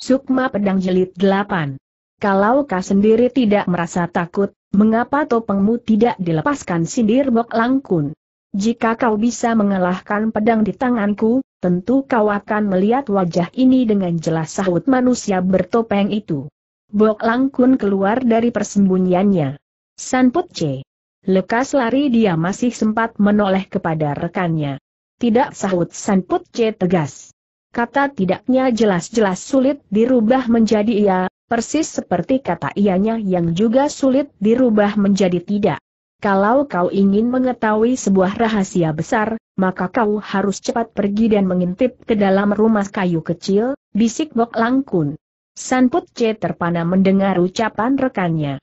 Sukma Pedang Jelit 8. Kalau kau sendiri tidak merasa takut, mengapa topengmu tidak dilepaskan sindir Bok Langkun? Jika kau bisa mengalahkan pedang di tanganku, tentu kau akan melihat wajah ini dengan jelas sahut manusia bertopeng itu. Bok Langkun keluar dari persembunyiannya. Sanput C. Lekas lari dia masih sempat menoleh kepada rekannya. Tidak sahut Sanput C tegas kata tidaknya jelas-jelas sulit dirubah menjadi iya, persis seperti kata ianya yang juga sulit dirubah menjadi tidak. Kalau kau ingin mengetahui sebuah rahasia besar, maka kau harus cepat pergi dan mengintip ke dalam rumah kayu kecil, bisik Bok Langkun. Sanput C terpana mendengar ucapan rekannya.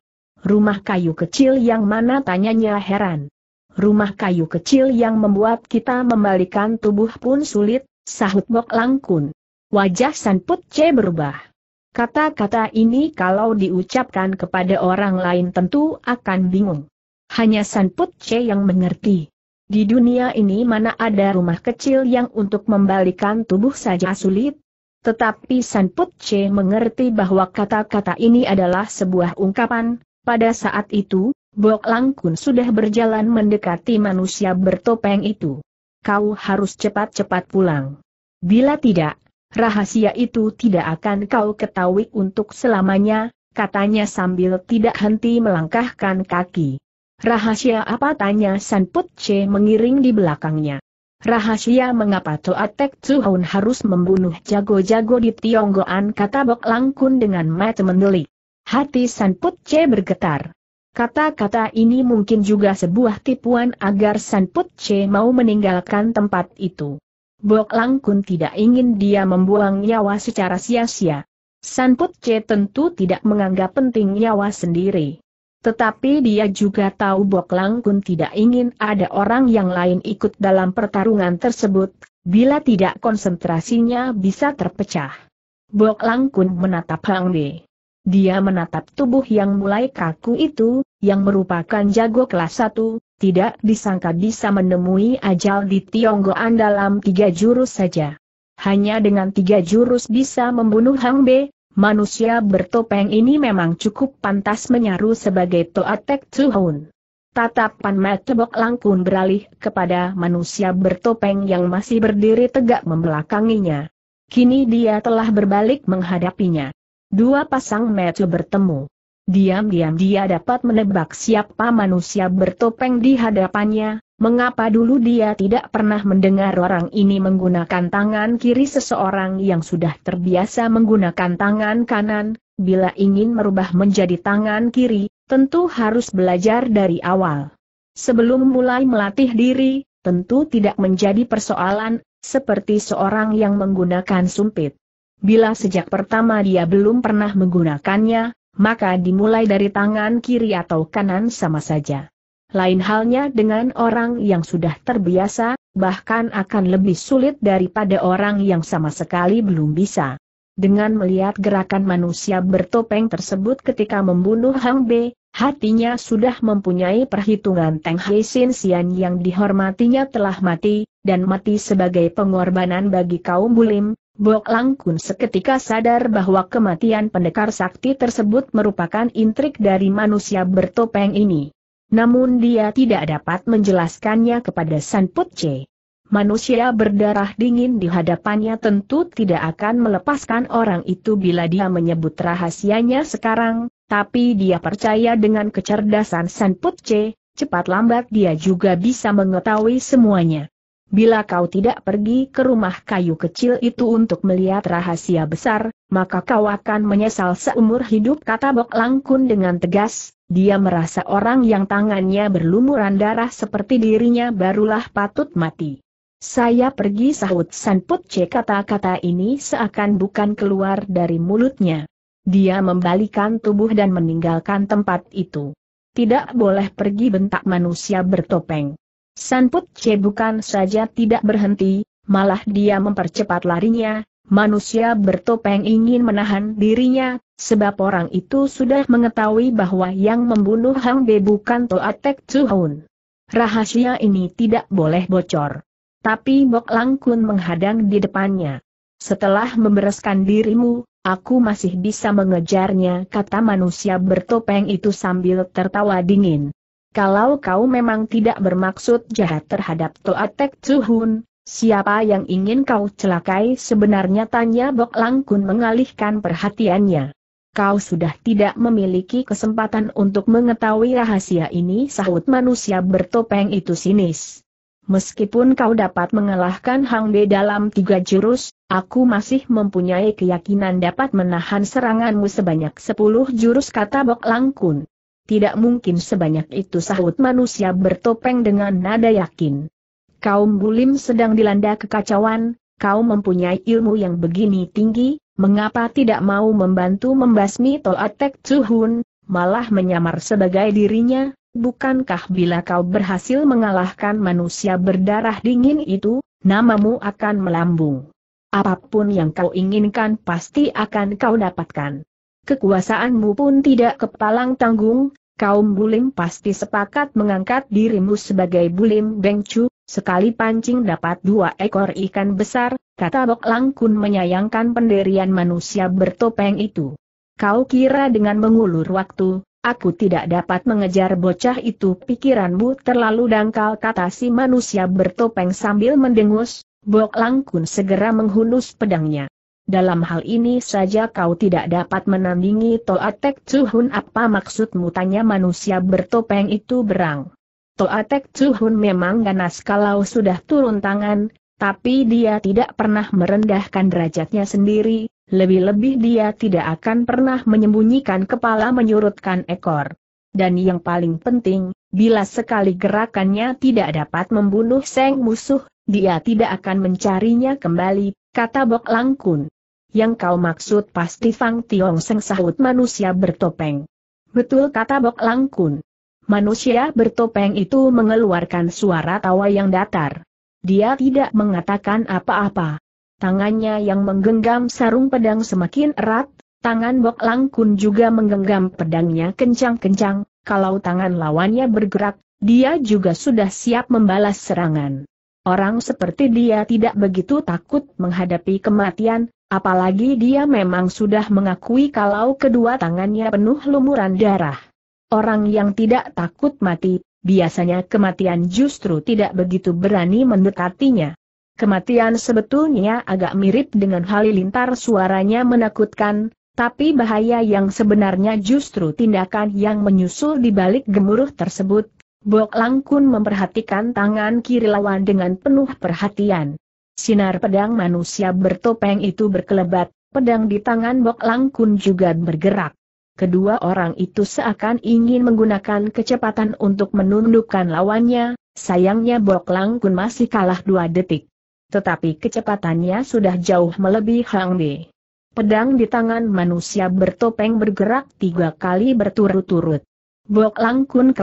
Rumah kayu kecil yang mana tanyanya heran. Rumah kayu kecil yang membuat kita membalikan tubuh pun sulit, Sahut Bok Langkun. Wajah San Put C berubah. Kata-kata ini kalau diucapkan kepada orang lain tentu akan bingung. Hanya San Put C yang mengerti. Di dunia ini mana ada rumah kecil yang untuk membalikan tubuh saja sulit? Tetapi San Put C mengerti bahwa kata-kata ini adalah sebuah ungkapan, pada saat itu, Bok Langkun sudah berjalan mendekati manusia bertopeng itu kau harus cepat-cepat pulang. Bila tidak, rahasia itu tidak akan kau ketahui untuk selamanya, katanya sambil tidak henti melangkahkan kaki. Rahasia apa tanya Sanput Che mengiring di belakangnya. Rahasia mengapa Toa Tek Tsuhun harus membunuh jago-jago di Tionggoan kata Bok Langkun dengan mata mendelik. Hati Sanput Che bergetar. Kata-kata ini mungkin juga sebuah tipuan agar San Put Che mau meninggalkan tempat itu. Bok Lang Kun tidak ingin dia membuang nyawa secara sia-sia. San Put Che tentu tidak menganggap penting nyawa sendiri. Tetapi dia juga tahu Bok Lang Kun tidak ingin ada orang yang lain ikut dalam pertarungan tersebut, bila tidak konsentrasinya bisa terpecah. Bok Lang Kun menatap Hang Dia menatap tubuh yang mulai kaku itu, yang merupakan jago kelas 1, tidak disangka bisa menemui ajal di Tionggoan dalam tiga jurus saja. Hanya dengan tiga jurus bisa membunuh Hang Be, manusia bertopeng ini memang cukup pantas menyaru sebagai Toatek Tuhun. Tatapan Matebok Langkun beralih kepada manusia bertopeng yang masih berdiri tegak membelakanginya. Kini dia telah berbalik menghadapinya. Dua pasang mata bertemu. Diam-diam dia dapat menebak siapa manusia bertopeng di hadapannya, mengapa dulu dia tidak pernah mendengar orang ini menggunakan tangan kiri seseorang yang sudah terbiasa menggunakan tangan kanan, bila ingin merubah menjadi tangan kiri, tentu harus belajar dari awal. Sebelum mulai melatih diri, tentu tidak menjadi persoalan, seperti seorang yang menggunakan sumpit. Bila sejak pertama dia belum pernah menggunakannya, maka dimulai dari tangan kiri atau kanan sama saja. Lain halnya dengan orang yang sudah terbiasa, bahkan akan lebih sulit daripada orang yang sama sekali belum bisa. Dengan melihat gerakan manusia bertopeng tersebut ketika membunuh Hang Be, hatinya sudah mempunyai perhitungan Teng Hei Sin Sian yang dihormatinya telah mati, dan mati sebagai pengorbanan bagi kaum bulim, Bok Langkun seketika sadar bahwa kematian pendekar sakti tersebut merupakan intrik dari manusia bertopeng ini. Namun dia tidak dapat menjelaskannya kepada San Putce. Manusia berdarah dingin di hadapannya tentu tidak akan melepaskan orang itu bila dia menyebut rahasianya sekarang, tapi dia percaya dengan kecerdasan San Putce, cepat lambat dia juga bisa mengetahui semuanya. Bila kau tidak pergi ke rumah kayu kecil itu untuk melihat rahasia besar, maka kau akan menyesal seumur hidup kata Bok Langkun dengan tegas, dia merasa orang yang tangannya berlumuran darah seperti dirinya barulah patut mati. Saya pergi sahut Sanput C kata-kata ini seakan bukan keluar dari mulutnya. Dia membalikan tubuh dan meninggalkan tempat itu. Tidak boleh pergi bentak manusia bertopeng. Sanput C bukan saja tidak berhenti, malah dia mempercepat larinya, manusia bertopeng ingin menahan dirinya, sebab orang itu sudah mengetahui bahwa yang membunuh Hang Be bukan Toatek Tuhun. Rahasia ini tidak boleh bocor. Tapi Bok Kun menghadang di depannya. Setelah membereskan dirimu, aku masih bisa mengejarnya kata manusia bertopeng itu sambil tertawa dingin. Kalau kau memang tidak bermaksud jahat terhadap Toatek Tuhun, siapa yang ingin kau celakai sebenarnya tanya Bok Langkun mengalihkan perhatiannya. Kau sudah tidak memiliki kesempatan untuk mengetahui rahasia ini sahut manusia bertopeng itu sinis. Meskipun kau dapat mengalahkan Hang De dalam tiga jurus, aku masih mempunyai keyakinan dapat menahan seranganmu sebanyak sepuluh jurus kata Bok Langkun tidak mungkin sebanyak itu sahut manusia bertopeng dengan nada yakin. Kaum bulim sedang dilanda kekacauan, kau mempunyai ilmu yang begini tinggi, mengapa tidak mau membantu membasmi Tolatek Cuhun, malah menyamar sebagai dirinya, bukankah bila kau berhasil mengalahkan manusia berdarah dingin itu, namamu akan melambung. Apapun yang kau inginkan pasti akan kau dapatkan kekuasaanmu pun tidak kepalang tanggung, kaum bulim pasti sepakat mengangkat dirimu sebagai bulim bengcu, sekali pancing dapat dua ekor ikan besar, kata Bok Langkun menyayangkan penderian manusia bertopeng itu. Kau kira dengan mengulur waktu, aku tidak dapat mengejar bocah itu pikiranmu terlalu dangkal kata si manusia bertopeng sambil mendengus, Bok Langkun segera menghunus pedangnya dalam hal ini saja kau tidak dapat menandingi Toatek Chuhun apa maksudmu tanya manusia bertopeng itu berang. Toatek Chuhun memang ganas kalau sudah turun tangan, tapi dia tidak pernah merendahkan derajatnya sendiri, lebih-lebih dia tidak akan pernah menyembunyikan kepala menyurutkan ekor. Dan yang paling penting, bila sekali gerakannya tidak dapat membunuh seng musuh, dia tidak akan mencarinya kembali, kata Bok Langkun yang kau maksud pasti Fang Tiong Seng sahut manusia bertopeng. Betul kata Bok Langkun. Manusia bertopeng itu mengeluarkan suara tawa yang datar. Dia tidak mengatakan apa-apa. Tangannya yang menggenggam sarung pedang semakin erat, tangan Bok Langkun juga menggenggam pedangnya kencang-kencang, kalau tangan lawannya bergerak, dia juga sudah siap membalas serangan. Orang seperti dia tidak begitu takut menghadapi kematian, Apalagi dia memang sudah mengakui kalau kedua tangannya penuh lumuran darah. Orang yang tidak takut mati, biasanya kematian justru tidak begitu berani mendekatinya. Kematian sebetulnya agak mirip dengan halilintar suaranya menakutkan, tapi bahaya yang sebenarnya justru tindakan yang menyusul di balik gemuruh tersebut. Bok Langkun memperhatikan tangan kiri lawan dengan penuh perhatian. Sinar pedang manusia bertopeng itu berkelebat, pedang di tangan Bok Lang Kun juga bergerak. Kedua orang itu seakan ingin menggunakan kecepatan untuk menundukkan lawannya, sayangnya Bok Lang Kun masih kalah dua detik. Tetapi kecepatannya sudah jauh melebihi Hang Bi. Pedang di tangan manusia bertopeng bergerak tiga kali berturut-turut. Bok Lang Kun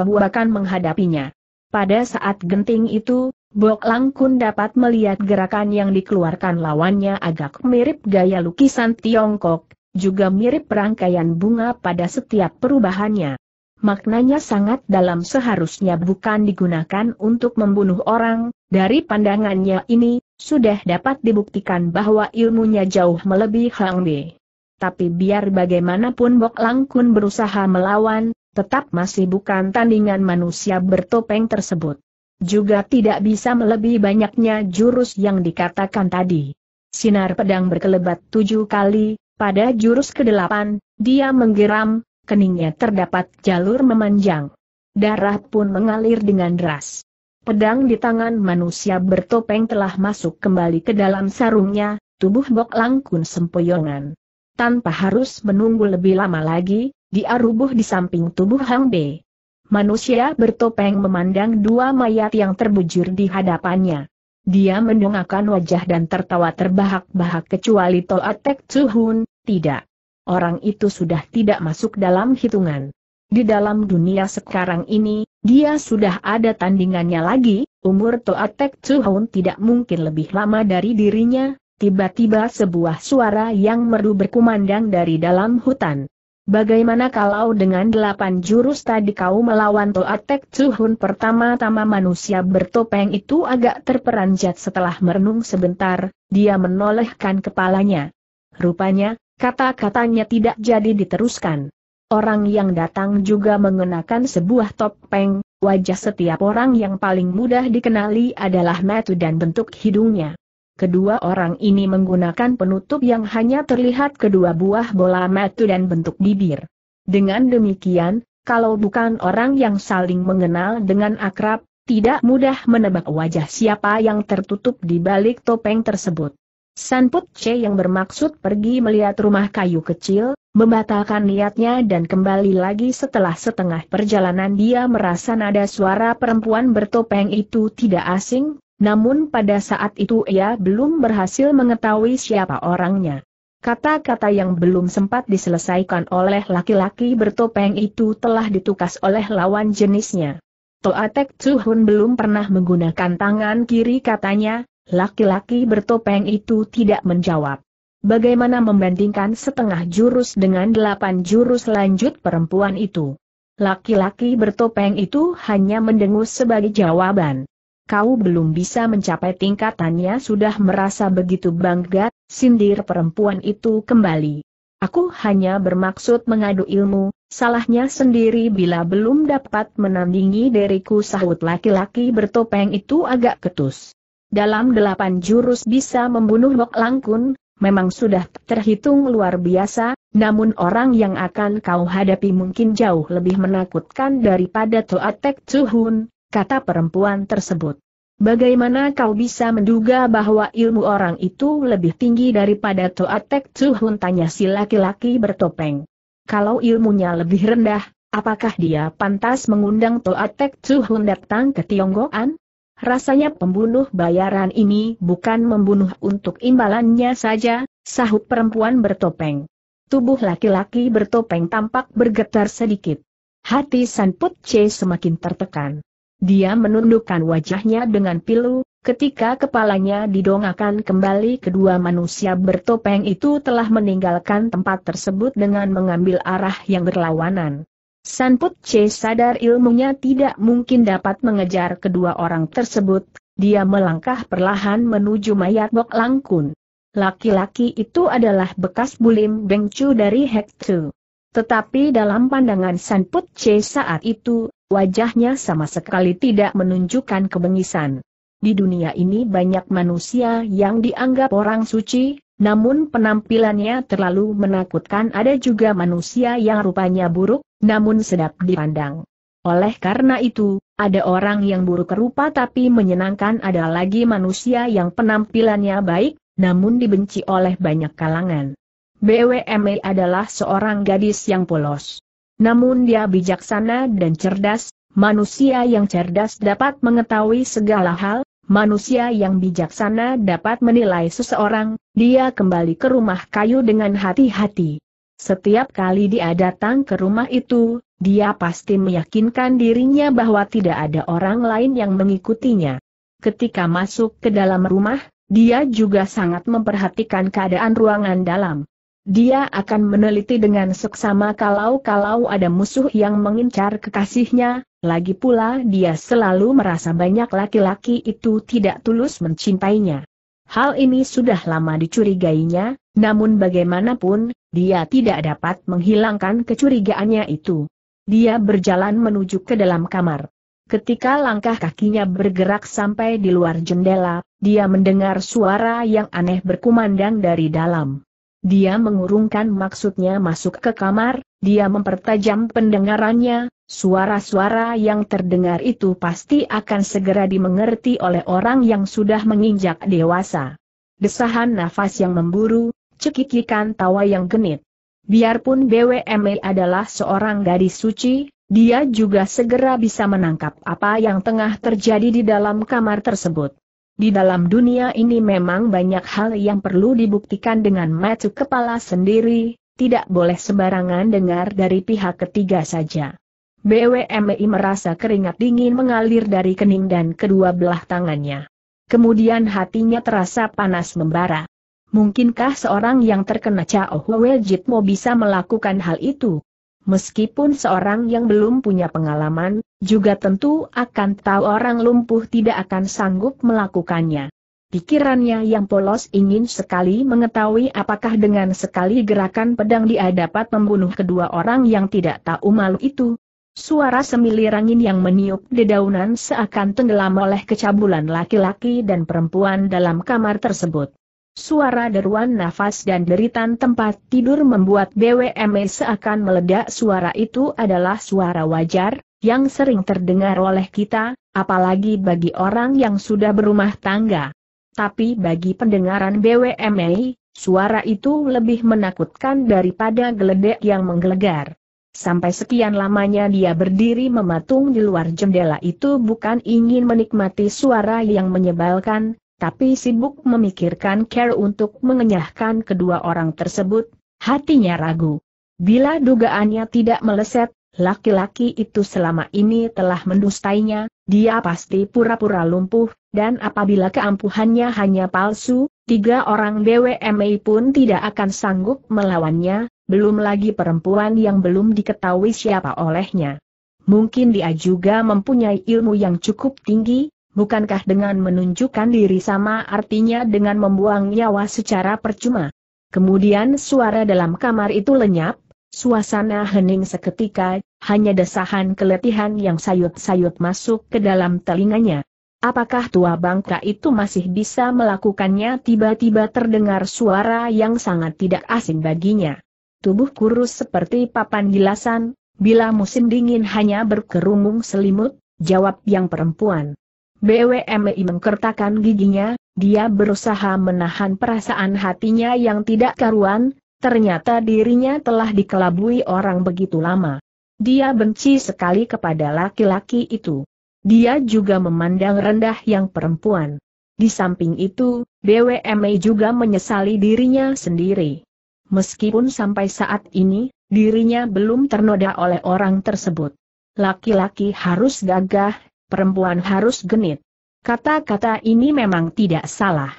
menghadapinya. Pada saat genting itu, Bok Langkun dapat melihat gerakan yang dikeluarkan lawannya agak mirip gaya lukisan Tiongkok, juga mirip rangkaian bunga pada setiap perubahannya. Maknanya sangat dalam seharusnya bukan digunakan untuk membunuh orang, dari pandangannya ini, sudah dapat dibuktikan bahwa ilmunya jauh melebihi Hang Bi. Tapi biar bagaimanapun Bok Langkun berusaha melawan, tetap masih bukan tandingan manusia bertopeng tersebut juga tidak bisa melebihi banyaknya jurus yang dikatakan tadi. Sinar pedang berkelebat tujuh kali, pada jurus kedelapan, dia menggeram, keningnya terdapat jalur memanjang. Darah pun mengalir dengan deras. Pedang di tangan manusia bertopeng telah masuk kembali ke dalam sarungnya, tubuh Bok Langkun sempoyongan. Tanpa harus menunggu lebih lama lagi, dia rubuh di samping tubuh Hang Bei manusia bertopeng memandang dua mayat yang terbujur di hadapannya. Dia mendongakkan wajah dan tertawa terbahak-bahak kecuali Toa Tek Tsuhun, tidak. Orang itu sudah tidak masuk dalam hitungan. Di dalam dunia sekarang ini, dia sudah ada tandingannya lagi, umur Toa Tek Tsuhun tidak mungkin lebih lama dari dirinya, Tiba-tiba sebuah suara yang merdu berkumandang dari dalam hutan. Bagaimana kalau dengan delapan jurus tadi kau melawan Toatek Cuhun pertama-tama manusia bertopeng itu agak terperanjat setelah merenung sebentar, dia menolehkan kepalanya. Rupanya, kata-katanya tidak jadi diteruskan. Orang yang datang juga mengenakan sebuah topeng, wajah setiap orang yang paling mudah dikenali adalah metu dan bentuk hidungnya. Kedua orang ini menggunakan penutup yang hanya terlihat kedua buah bola mata dan bentuk bibir. Dengan demikian, kalau bukan orang yang saling mengenal dengan akrab, tidak mudah menebak wajah siapa yang tertutup di balik topeng tersebut. Sanput Che yang bermaksud pergi melihat rumah kayu kecil, membatalkan niatnya dan kembali lagi setelah setengah perjalanan dia merasa nada suara perempuan bertopeng itu tidak asing, namun pada saat itu ia belum berhasil mengetahui siapa orangnya. Kata-kata yang belum sempat diselesaikan oleh laki-laki bertopeng itu telah ditukas oleh lawan jenisnya. Toatek Tsuhun belum pernah menggunakan tangan kiri katanya, laki-laki bertopeng itu tidak menjawab. Bagaimana membandingkan setengah jurus dengan delapan jurus lanjut perempuan itu? Laki-laki bertopeng itu hanya mendengus sebagai jawaban kau belum bisa mencapai tingkatannya sudah merasa begitu bangga, sindir perempuan itu kembali. Aku hanya bermaksud mengadu ilmu, salahnya sendiri bila belum dapat menandingi diriku sahut laki-laki bertopeng itu agak ketus. Dalam delapan jurus bisa membunuh Bok Langkun, memang sudah terhitung luar biasa, namun orang yang akan kau hadapi mungkin jauh lebih menakutkan daripada Toatek Tuhun, kata perempuan tersebut. Bagaimana kau bisa menduga bahwa ilmu orang itu lebih tinggi daripada Toatek Tuhun tanya si laki-laki bertopeng. Kalau ilmunya lebih rendah, apakah dia pantas mengundang Toatek Tuhun datang ke Tionggoan? Rasanya pembunuh bayaran ini bukan membunuh untuk imbalannya saja, sahut perempuan bertopeng. Tubuh laki-laki bertopeng tampak bergetar sedikit. Hati Sanput Che semakin tertekan. Dia menundukkan wajahnya dengan pilu, ketika kepalanya didongakan kembali kedua manusia bertopeng itu telah meninggalkan tempat tersebut dengan mengambil arah yang berlawanan. Sanput C sadar ilmunya tidak mungkin dapat mengejar kedua orang tersebut, dia melangkah perlahan menuju mayat Bok Langkun. Laki-laki itu adalah bekas bulim Chu dari Hek Tu. Tetapi dalam pandangan Sanput C saat itu, Wajahnya sama sekali tidak menunjukkan kebengisan. Di dunia ini banyak manusia yang dianggap orang suci, namun penampilannya terlalu menakutkan ada juga manusia yang rupanya buruk, namun sedap dipandang. Oleh karena itu, ada orang yang buruk rupa tapi menyenangkan ada lagi manusia yang penampilannya baik, namun dibenci oleh banyak kalangan. BWME adalah seorang gadis yang polos. Namun dia bijaksana dan cerdas, manusia yang cerdas dapat mengetahui segala hal, manusia yang bijaksana dapat menilai seseorang, dia kembali ke rumah kayu dengan hati-hati. Setiap kali dia datang ke rumah itu, dia pasti meyakinkan dirinya bahwa tidak ada orang lain yang mengikutinya. Ketika masuk ke dalam rumah, dia juga sangat memperhatikan keadaan ruangan dalam. Dia akan meneliti dengan seksama kalau-kalau ada musuh yang mengincar kekasihnya, lagi pula dia selalu merasa banyak laki-laki itu tidak tulus mencintainya. Hal ini sudah lama dicurigainya, namun bagaimanapun, dia tidak dapat menghilangkan kecurigaannya itu. Dia berjalan menuju ke dalam kamar. Ketika langkah kakinya bergerak sampai di luar jendela, dia mendengar suara yang aneh berkumandang dari dalam. Dia mengurungkan maksudnya masuk ke kamar, dia mempertajam pendengarannya, suara-suara yang terdengar itu pasti akan segera dimengerti oleh orang yang sudah menginjak dewasa. Desahan nafas yang memburu, cekikikan tawa yang genit. Biarpun BWME adalah seorang gadis suci, dia juga segera bisa menangkap apa yang tengah terjadi di dalam kamar tersebut. Di dalam dunia ini memang banyak hal yang perlu dibuktikan dengan mata kepala sendiri, tidak boleh sembarangan dengar dari pihak ketiga saja. BWMI merasa keringat dingin mengalir dari kening dan kedua belah tangannya. Kemudian hatinya terasa panas membara. Mungkinkah seorang yang terkena Cao Hwe Jitmo bisa melakukan hal itu? Meskipun seorang yang belum punya pengalaman, juga tentu akan tahu orang lumpuh tidak akan sanggup melakukannya. Pikirannya yang polos ingin sekali mengetahui apakah dengan sekali gerakan pedang dia dapat membunuh kedua orang yang tidak tahu malu itu. Suara semilir angin yang meniup dedaunan seakan tenggelam oleh kecabulan laki-laki dan perempuan dalam kamar tersebut. Suara deruan nafas dan deritan tempat tidur membuat BWM e seakan meledak suara itu adalah suara wajar, yang sering terdengar oleh kita, apalagi bagi orang yang sudah berumah tangga. Tapi bagi pendengaran BWMA, suara itu lebih menakutkan daripada geledek yang menggelegar. Sampai sekian lamanya dia berdiri mematung di luar jendela itu bukan ingin menikmati suara yang menyebalkan, tapi sibuk memikirkan care untuk mengenyahkan kedua orang tersebut, hatinya ragu. Bila dugaannya tidak meleset, Laki-laki itu selama ini telah mendustainya, dia pasti pura-pura lumpuh, dan apabila keampuhannya hanya palsu, tiga orang BWMA pun tidak akan sanggup melawannya, belum lagi perempuan yang belum diketahui siapa olehnya. Mungkin dia juga mempunyai ilmu yang cukup tinggi, bukankah dengan menunjukkan diri sama artinya dengan membuang nyawa secara percuma. Kemudian suara dalam kamar itu lenyap, Suasana hening seketika, hanya desahan keletihan yang sayut-sayut masuk ke dalam telinganya. Apakah tua bangka itu masih bisa melakukannya tiba-tiba terdengar suara yang sangat tidak asing baginya. Tubuh kurus seperti papan gilasan, bila musim dingin hanya berkerumung selimut, jawab yang perempuan. BWMI mengkertakan giginya, dia berusaha menahan perasaan hatinya yang tidak karuan, Ternyata dirinya telah dikelabui orang begitu lama. Dia benci sekali kepada laki-laki itu. Dia juga memandang rendah yang perempuan. Di samping itu, BWME juga menyesali dirinya sendiri. Meskipun sampai saat ini, dirinya belum ternoda oleh orang tersebut. Laki-laki harus gagah, perempuan harus genit. Kata-kata ini memang tidak salah.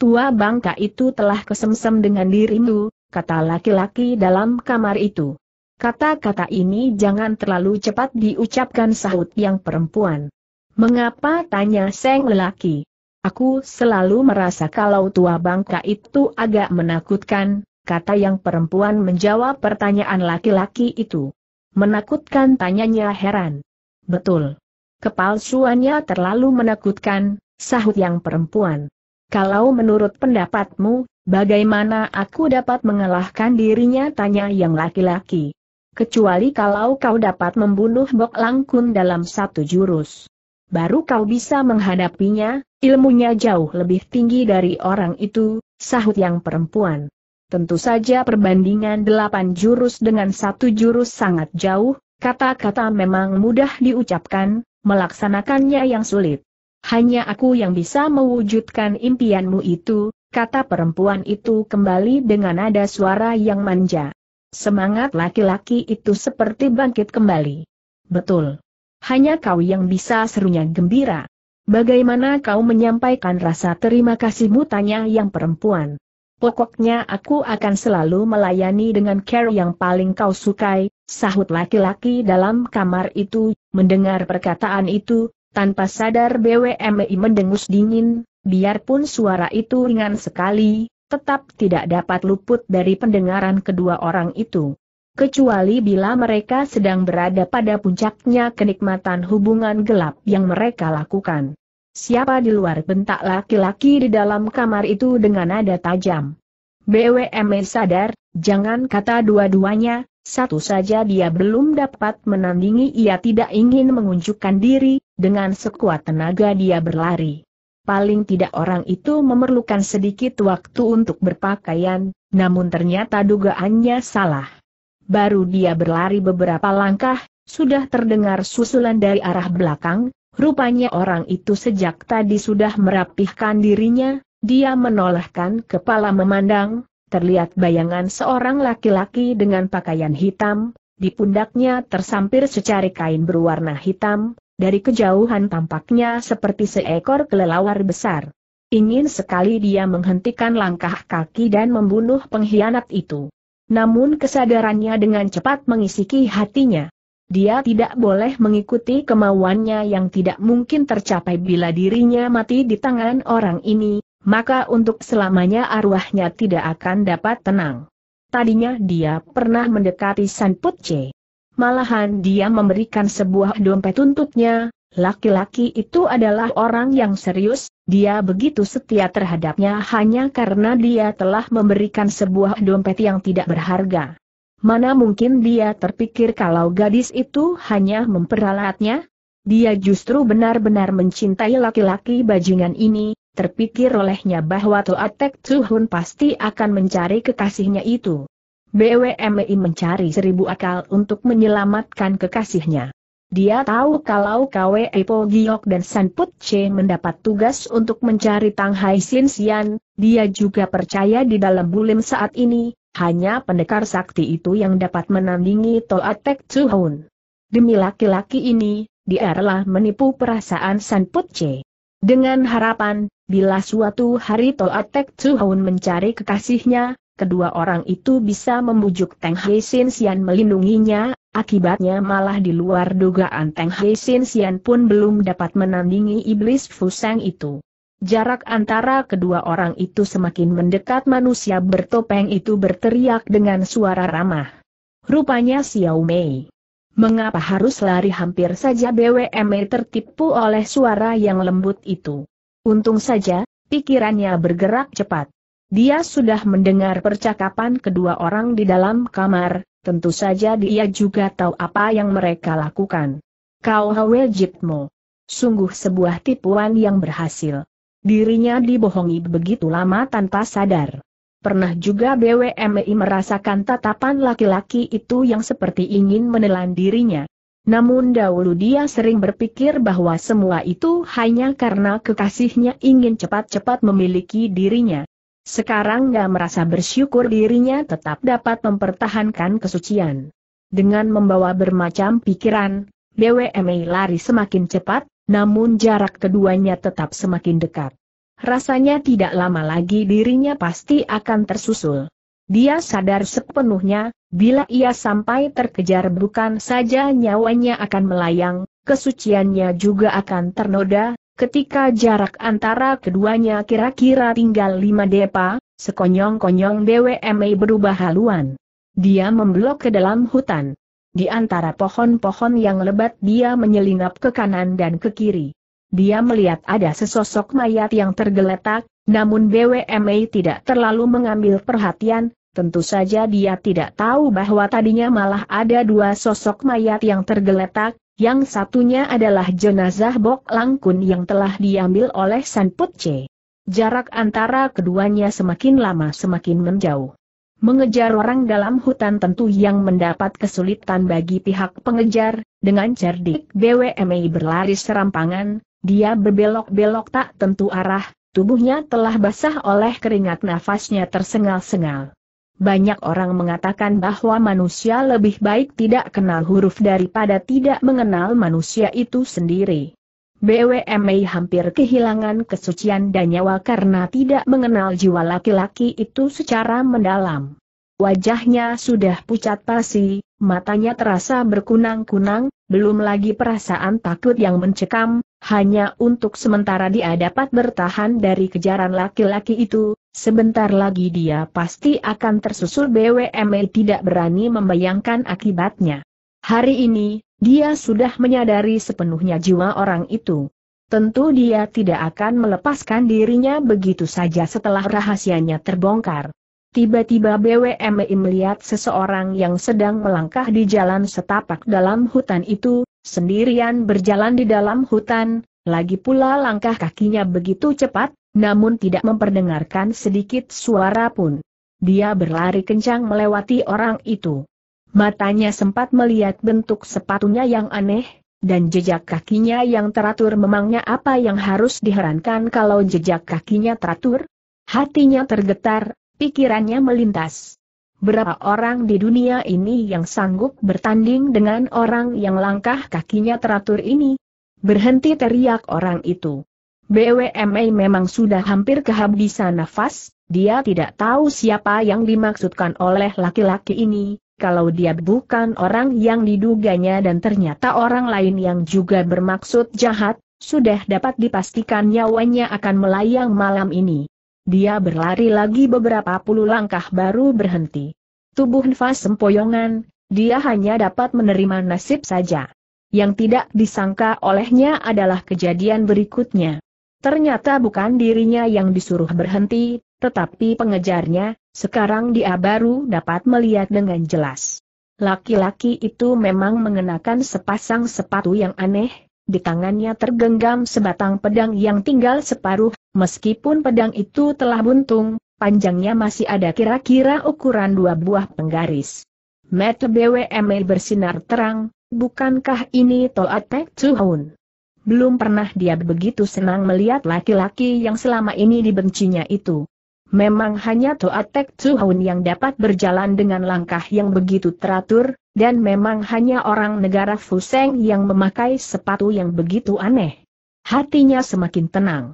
Tua bangka itu telah kesemsem dengan dirimu, kata laki-laki dalam kamar itu. Kata-kata ini jangan terlalu cepat diucapkan sahut yang perempuan. Mengapa tanya seng lelaki? Aku selalu merasa kalau tua bangka itu agak menakutkan, kata yang perempuan menjawab pertanyaan laki-laki itu. Menakutkan tanyanya heran. Betul. Kepalsuannya terlalu menakutkan, sahut yang perempuan. Kalau menurut pendapatmu, Bagaimana aku dapat mengalahkan dirinya tanya yang laki-laki. Kecuali kalau kau dapat membunuh Bok Langkun dalam satu jurus. Baru kau bisa menghadapinya, ilmunya jauh lebih tinggi dari orang itu, sahut yang perempuan. Tentu saja perbandingan delapan jurus dengan satu jurus sangat jauh, kata-kata memang mudah diucapkan, melaksanakannya yang sulit. Hanya aku yang bisa mewujudkan impianmu itu, kata perempuan itu kembali dengan nada suara yang manja. Semangat laki-laki itu seperti bangkit kembali. Betul. Hanya kau yang bisa serunya gembira. Bagaimana kau menyampaikan rasa terima kasihmu tanya yang perempuan. Pokoknya aku akan selalu melayani dengan care yang paling kau sukai, sahut laki-laki dalam kamar itu, mendengar perkataan itu, tanpa sadar BWMI mendengus dingin, biarpun suara itu ringan sekali, tetap tidak dapat luput dari pendengaran kedua orang itu. Kecuali bila mereka sedang berada pada puncaknya kenikmatan hubungan gelap yang mereka lakukan. Siapa di luar bentak laki-laki di dalam kamar itu dengan nada tajam. BWM sadar, jangan kata dua-duanya, satu saja dia belum dapat menandingi ia tidak ingin mengunjukkan diri, dengan sekuat tenaga dia berlari. Paling tidak orang itu memerlukan sedikit waktu untuk berpakaian, namun ternyata dugaannya salah. Baru dia berlari beberapa langkah, sudah terdengar susulan dari arah belakang, rupanya orang itu sejak tadi sudah merapihkan dirinya, dia menolehkan kepala memandang, terlihat bayangan seorang laki-laki dengan pakaian hitam, di pundaknya tersampir secari kain berwarna hitam, dari kejauhan tampaknya seperti seekor kelelawar besar. Ingin sekali dia menghentikan langkah kaki dan membunuh pengkhianat itu. Namun kesadarannya dengan cepat mengisiki hatinya. Dia tidak boleh mengikuti kemauannya yang tidak mungkin tercapai bila dirinya mati di tangan orang ini, maka untuk selamanya arwahnya tidak akan dapat tenang. Tadinya dia pernah mendekati San Putce. Malahan dia memberikan sebuah dompet untuknya, laki-laki itu adalah orang yang serius, dia begitu setia terhadapnya hanya karena dia telah memberikan sebuah dompet yang tidak berharga. Mana mungkin dia terpikir kalau gadis itu hanya memperalatnya? Dia justru benar-benar mencintai laki-laki bajingan ini, terpikir olehnya bahwa Toatek Tuhun pasti akan mencari kekasihnya itu. BWMI mencari seribu akal untuk menyelamatkan kekasihnya. Dia tahu kalau KWE Po Giok dan San Put Che mendapat tugas untuk mencari Tang Hai Sin Sian, dia juga percaya di dalam bulim saat ini, hanya pendekar sakti itu yang dapat menandingi Toa Tek Chu Demi laki-laki ini, dia rela menipu perasaan San Put Che. Dengan harapan, bila suatu hari Toa Tek Chu mencari kekasihnya, kedua orang itu bisa membujuk Teng Hei Sin Sian melindunginya, akibatnya malah di luar dugaan Teng Hei Sin Sian pun belum dapat menandingi iblis Fusang itu. Jarak antara kedua orang itu semakin mendekat manusia bertopeng itu berteriak dengan suara ramah. Rupanya Xiao Mei. Mengapa harus lari hampir saja BWM tertipu oleh suara yang lembut itu? Untung saja, pikirannya bergerak cepat. Dia sudah mendengar percakapan kedua orang di dalam kamar, tentu saja dia juga tahu apa yang mereka lakukan. Kau hawe Jitmo. Sungguh sebuah tipuan yang berhasil. Dirinya dibohongi begitu lama tanpa sadar. Pernah juga BWMI merasakan tatapan laki-laki itu yang seperti ingin menelan dirinya. Namun dahulu dia sering berpikir bahwa semua itu hanya karena kekasihnya ingin cepat-cepat memiliki dirinya. Sekarang gak merasa bersyukur dirinya tetap dapat mempertahankan kesucian. Dengan membawa bermacam pikiran, BWMA lari semakin cepat, namun jarak keduanya tetap semakin dekat. Rasanya tidak lama lagi dirinya pasti akan tersusul. Dia sadar sepenuhnya, bila ia sampai terkejar bukan saja nyawanya akan melayang, kesuciannya juga akan ternoda, Ketika jarak antara keduanya kira-kira tinggal lima depa, sekonyong-konyong BWMA berubah haluan. Dia memblok ke dalam hutan. Di antara pohon-pohon yang lebat dia menyelinap ke kanan dan ke kiri. Dia melihat ada sesosok mayat yang tergeletak, namun BWMA tidak terlalu mengambil perhatian, tentu saja dia tidak tahu bahwa tadinya malah ada dua sosok mayat yang tergeletak, yang satunya adalah jenazah Bok Langkun yang telah diambil oleh San Put Jarak antara keduanya semakin lama semakin menjauh. Mengejar orang dalam hutan tentu yang mendapat kesulitan bagi pihak pengejar, dengan cerdik BWMI berlari serampangan, dia berbelok-belok tak tentu arah, tubuhnya telah basah oleh keringat nafasnya tersengal-sengal. Banyak orang mengatakan bahwa manusia lebih baik tidak kenal huruf daripada tidak mengenal manusia itu sendiri. BWMA hampir kehilangan kesucian dan nyawa karena tidak mengenal jiwa laki-laki itu secara mendalam. Wajahnya sudah pucat pasi, matanya terasa berkunang-kunang, belum lagi perasaan takut yang mencekam, hanya untuk sementara dia dapat bertahan dari kejaran laki-laki itu, Sebentar lagi dia pasti akan tersusul BWMl tidak berani membayangkan akibatnya. Hari ini, dia sudah menyadari sepenuhnya jiwa orang itu. Tentu dia tidak akan melepaskan dirinya begitu saja setelah rahasianya terbongkar. Tiba-tiba BWMI melihat seseorang yang sedang melangkah di jalan setapak dalam hutan itu, sendirian berjalan di dalam hutan, lagi pula langkah kakinya begitu cepat, namun tidak memperdengarkan sedikit suara pun. Dia berlari kencang melewati orang itu. Matanya sempat melihat bentuk sepatunya yang aneh, dan jejak kakinya yang teratur memangnya apa yang harus diherankan kalau jejak kakinya teratur? Hatinya tergetar, pikirannya melintas. Berapa orang di dunia ini yang sanggup bertanding dengan orang yang langkah kakinya teratur ini? Berhenti teriak orang itu. BWMA memang sudah hampir kehabisan nafas, dia tidak tahu siapa yang dimaksudkan oleh laki-laki ini, kalau dia bukan orang yang diduganya dan ternyata orang lain yang juga bermaksud jahat, sudah dapat dipastikan nyawanya akan melayang malam ini. Dia berlari lagi beberapa puluh langkah baru berhenti. Tubuh nafas sempoyongan, dia hanya dapat menerima nasib saja. Yang tidak disangka olehnya adalah kejadian berikutnya. Ternyata bukan dirinya yang disuruh berhenti, tetapi pengejarnya, sekarang dia baru dapat melihat dengan jelas. Laki-laki itu memang mengenakan sepasang sepatu yang aneh, di tangannya tergenggam sebatang pedang yang tinggal separuh, meskipun pedang itu telah buntung, panjangnya masih ada kira-kira ukuran dua buah penggaris. Mata BWML bersinar terang, bukankah ini Toatek Chuhun? Belum pernah dia begitu senang melihat laki-laki yang selama ini dibencinya itu. Memang hanya Toa Toatek Tsuhun yang dapat berjalan dengan langkah yang begitu teratur, dan memang hanya orang negara Fuseng yang memakai sepatu yang begitu aneh. Hatinya semakin tenang.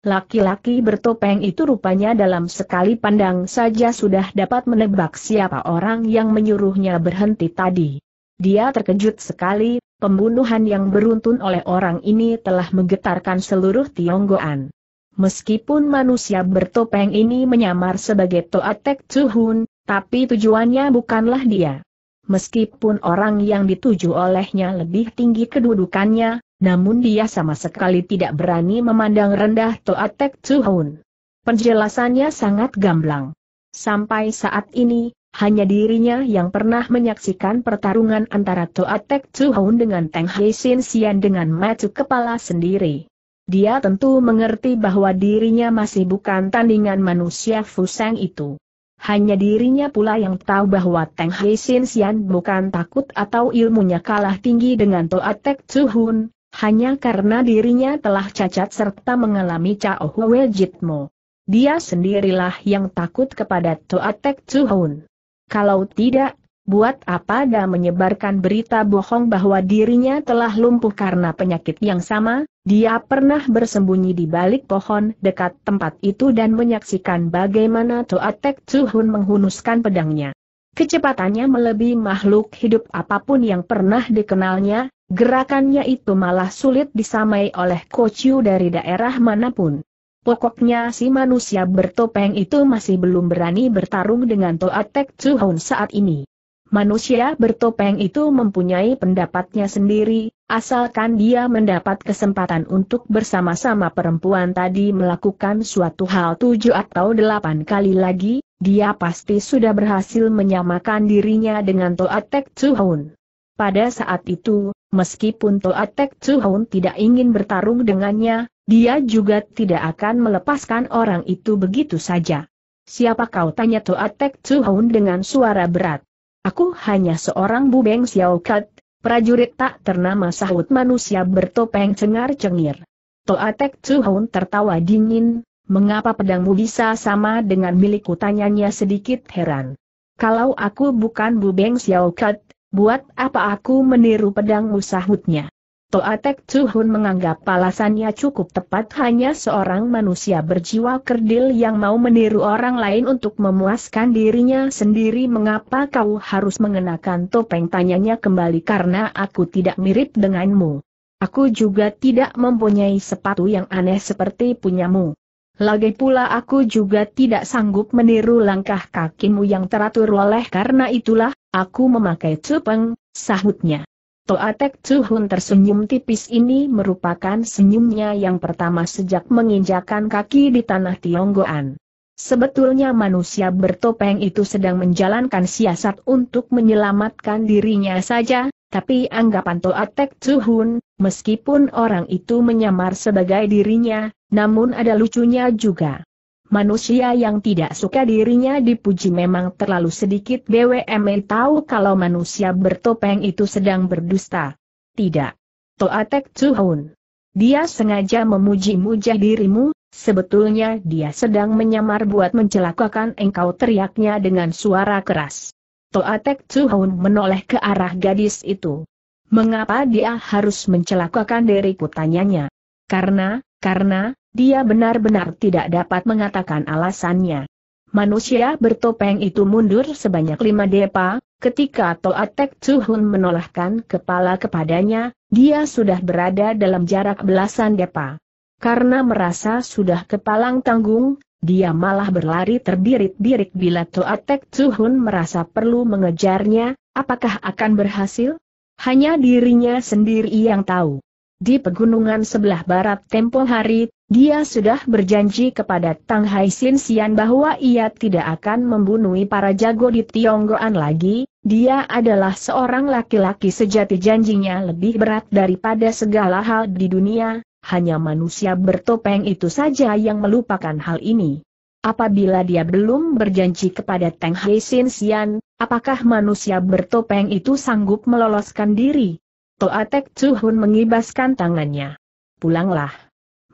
Laki-laki bertopeng itu rupanya dalam sekali pandang saja sudah dapat menebak siapa orang yang menyuruhnya berhenti tadi. Dia terkejut sekali, Pembunuhan yang beruntun oleh orang ini telah menggetarkan seluruh Tionggoan. Meskipun manusia bertopeng ini menyamar sebagai Toatek Tuhun, tapi tujuannya bukanlah dia. Meskipun orang yang dituju olehnya lebih tinggi kedudukannya, namun dia sama sekali tidak berani memandang rendah Toatek Tuhun. Penjelasannya sangat gamblang. Sampai saat ini, hanya dirinya yang pernah menyaksikan pertarungan antara Toa Tek Chuhun dengan Teng Hei Sin Sian dengan maju kepala sendiri. Dia tentu mengerti bahwa dirinya masih bukan tandingan manusia Fusang itu. Hanya dirinya pula yang tahu bahwa Teng Hei Sin Sian bukan takut atau ilmunya kalah tinggi dengan Toa Tek Chuhun, hanya karena dirinya telah cacat serta mengalami Cao Hwe Jitmo. Dia sendirilah yang takut kepada Toa Tek Chuhun. Kalau tidak, buat apa dia menyebarkan berita bohong bahwa dirinya telah lumpuh karena penyakit yang sama? Dia pernah bersembunyi di balik pohon dekat tempat itu dan menyaksikan bagaimana Toatek Tsuhun menghunuskan pedangnya. Kecepatannya melebihi makhluk hidup apapun yang pernah dikenalnya, gerakannya itu malah sulit disamai oleh Kociu dari daerah manapun. Pokoknya si manusia bertopeng itu masih belum berani bertarung dengan Toatek hun saat ini. Manusia bertopeng itu mempunyai pendapatnya sendiri, asalkan dia mendapat kesempatan untuk bersama-sama perempuan tadi melakukan suatu hal tujuh atau delapan kali lagi, dia pasti sudah berhasil menyamakan dirinya dengan Toatek hun Pada saat itu, meskipun Toatek hun tidak ingin bertarung dengannya, dia juga tidak akan melepaskan orang itu begitu saja. Siapa kau tanya Toa Tek Tsuhun dengan suara berat. Aku hanya seorang bubeng Xiaokat, prajurit tak ternama sahut manusia bertopeng cengar-cengir. Toa Tek Tsuhun tertawa dingin, mengapa pedangmu bisa sama dengan milikku tanyanya sedikit heran. Kalau aku bukan bubeng Xiaokat, buat apa aku meniru pedangmu sahutnya? Toatek Tuhun menganggap alasannya cukup tepat hanya seorang manusia berjiwa kerdil yang mau meniru orang lain untuk memuaskan dirinya sendiri mengapa kau harus mengenakan topeng tanyanya kembali karena aku tidak mirip denganmu. Aku juga tidak mempunyai sepatu yang aneh seperti punyamu. Lagi pula aku juga tidak sanggup meniru langkah kakimu yang teratur oleh karena itulah, aku memakai topeng, sahutnya. Toatek Tsuhun tersenyum tipis ini merupakan senyumnya yang pertama sejak menginjakan kaki di tanah Tionggoan. Sebetulnya manusia bertopeng itu sedang menjalankan siasat untuk menyelamatkan dirinya saja, tapi anggapan Toatek Tsuhun, meskipun orang itu menyamar sebagai dirinya, namun ada lucunya juga. Manusia yang tidak suka dirinya dipuji memang terlalu sedikit BWME tahu kalau manusia bertopeng itu sedang berdusta. Tidak. Toatek Chuhun. Dia sengaja memuji muji dirimu, sebetulnya dia sedang menyamar buat mencelakakan engkau teriaknya dengan suara keras. Toatek Chuhun menoleh ke arah gadis itu. Mengapa dia harus mencelakakan diriku tanyanya? Karena, karena, dia benar-benar tidak dapat mengatakan alasannya. Manusia bertopeng itu mundur sebanyak lima depa, ketika Toatek Chuhun menolakkan kepala kepadanya, dia sudah berada dalam jarak belasan depa. Karena merasa sudah kepalang tanggung, dia malah berlari terbirit-birit bila Toatek Chuhun merasa perlu mengejarnya, apakah akan berhasil? Hanya dirinya sendiri yang tahu. Di pegunungan sebelah barat tempo hari, dia sudah berjanji kepada Tang Hai Sin Sian bahwa ia tidak akan membunuh para jago di Tionggoan lagi, dia adalah seorang laki-laki sejati janjinya lebih berat daripada segala hal di dunia, hanya manusia bertopeng itu saja yang melupakan hal ini. Apabila dia belum berjanji kepada Tang Hai Sin Sian, apakah manusia bertopeng itu sanggup meloloskan diri? Toatek Chuhun mengibaskan tangannya. Pulanglah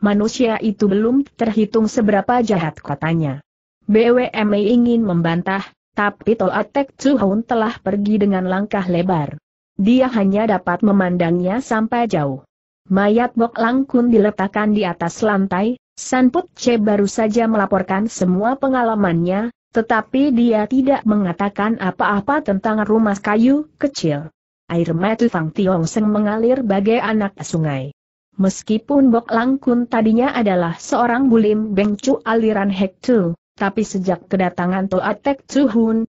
manusia itu belum terhitung seberapa jahat katanya. BWMA ingin membantah, tapi Toatek Tsuhun telah pergi dengan langkah lebar. Dia hanya dapat memandangnya sampai jauh. Mayat Bok Langkun diletakkan di atas lantai, Sanput C baru saja melaporkan semua pengalamannya, tetapi dia tidak mengatakan apa-apa tentang rumah kayu kecil. Air mata Fang Tiong Seng mengalir bagai anak sungai. Meskipun Bok Langkun tadinya adalah seorang bulim bengcu aliran Hek tapi sejak kedatangan Toa Tek Chu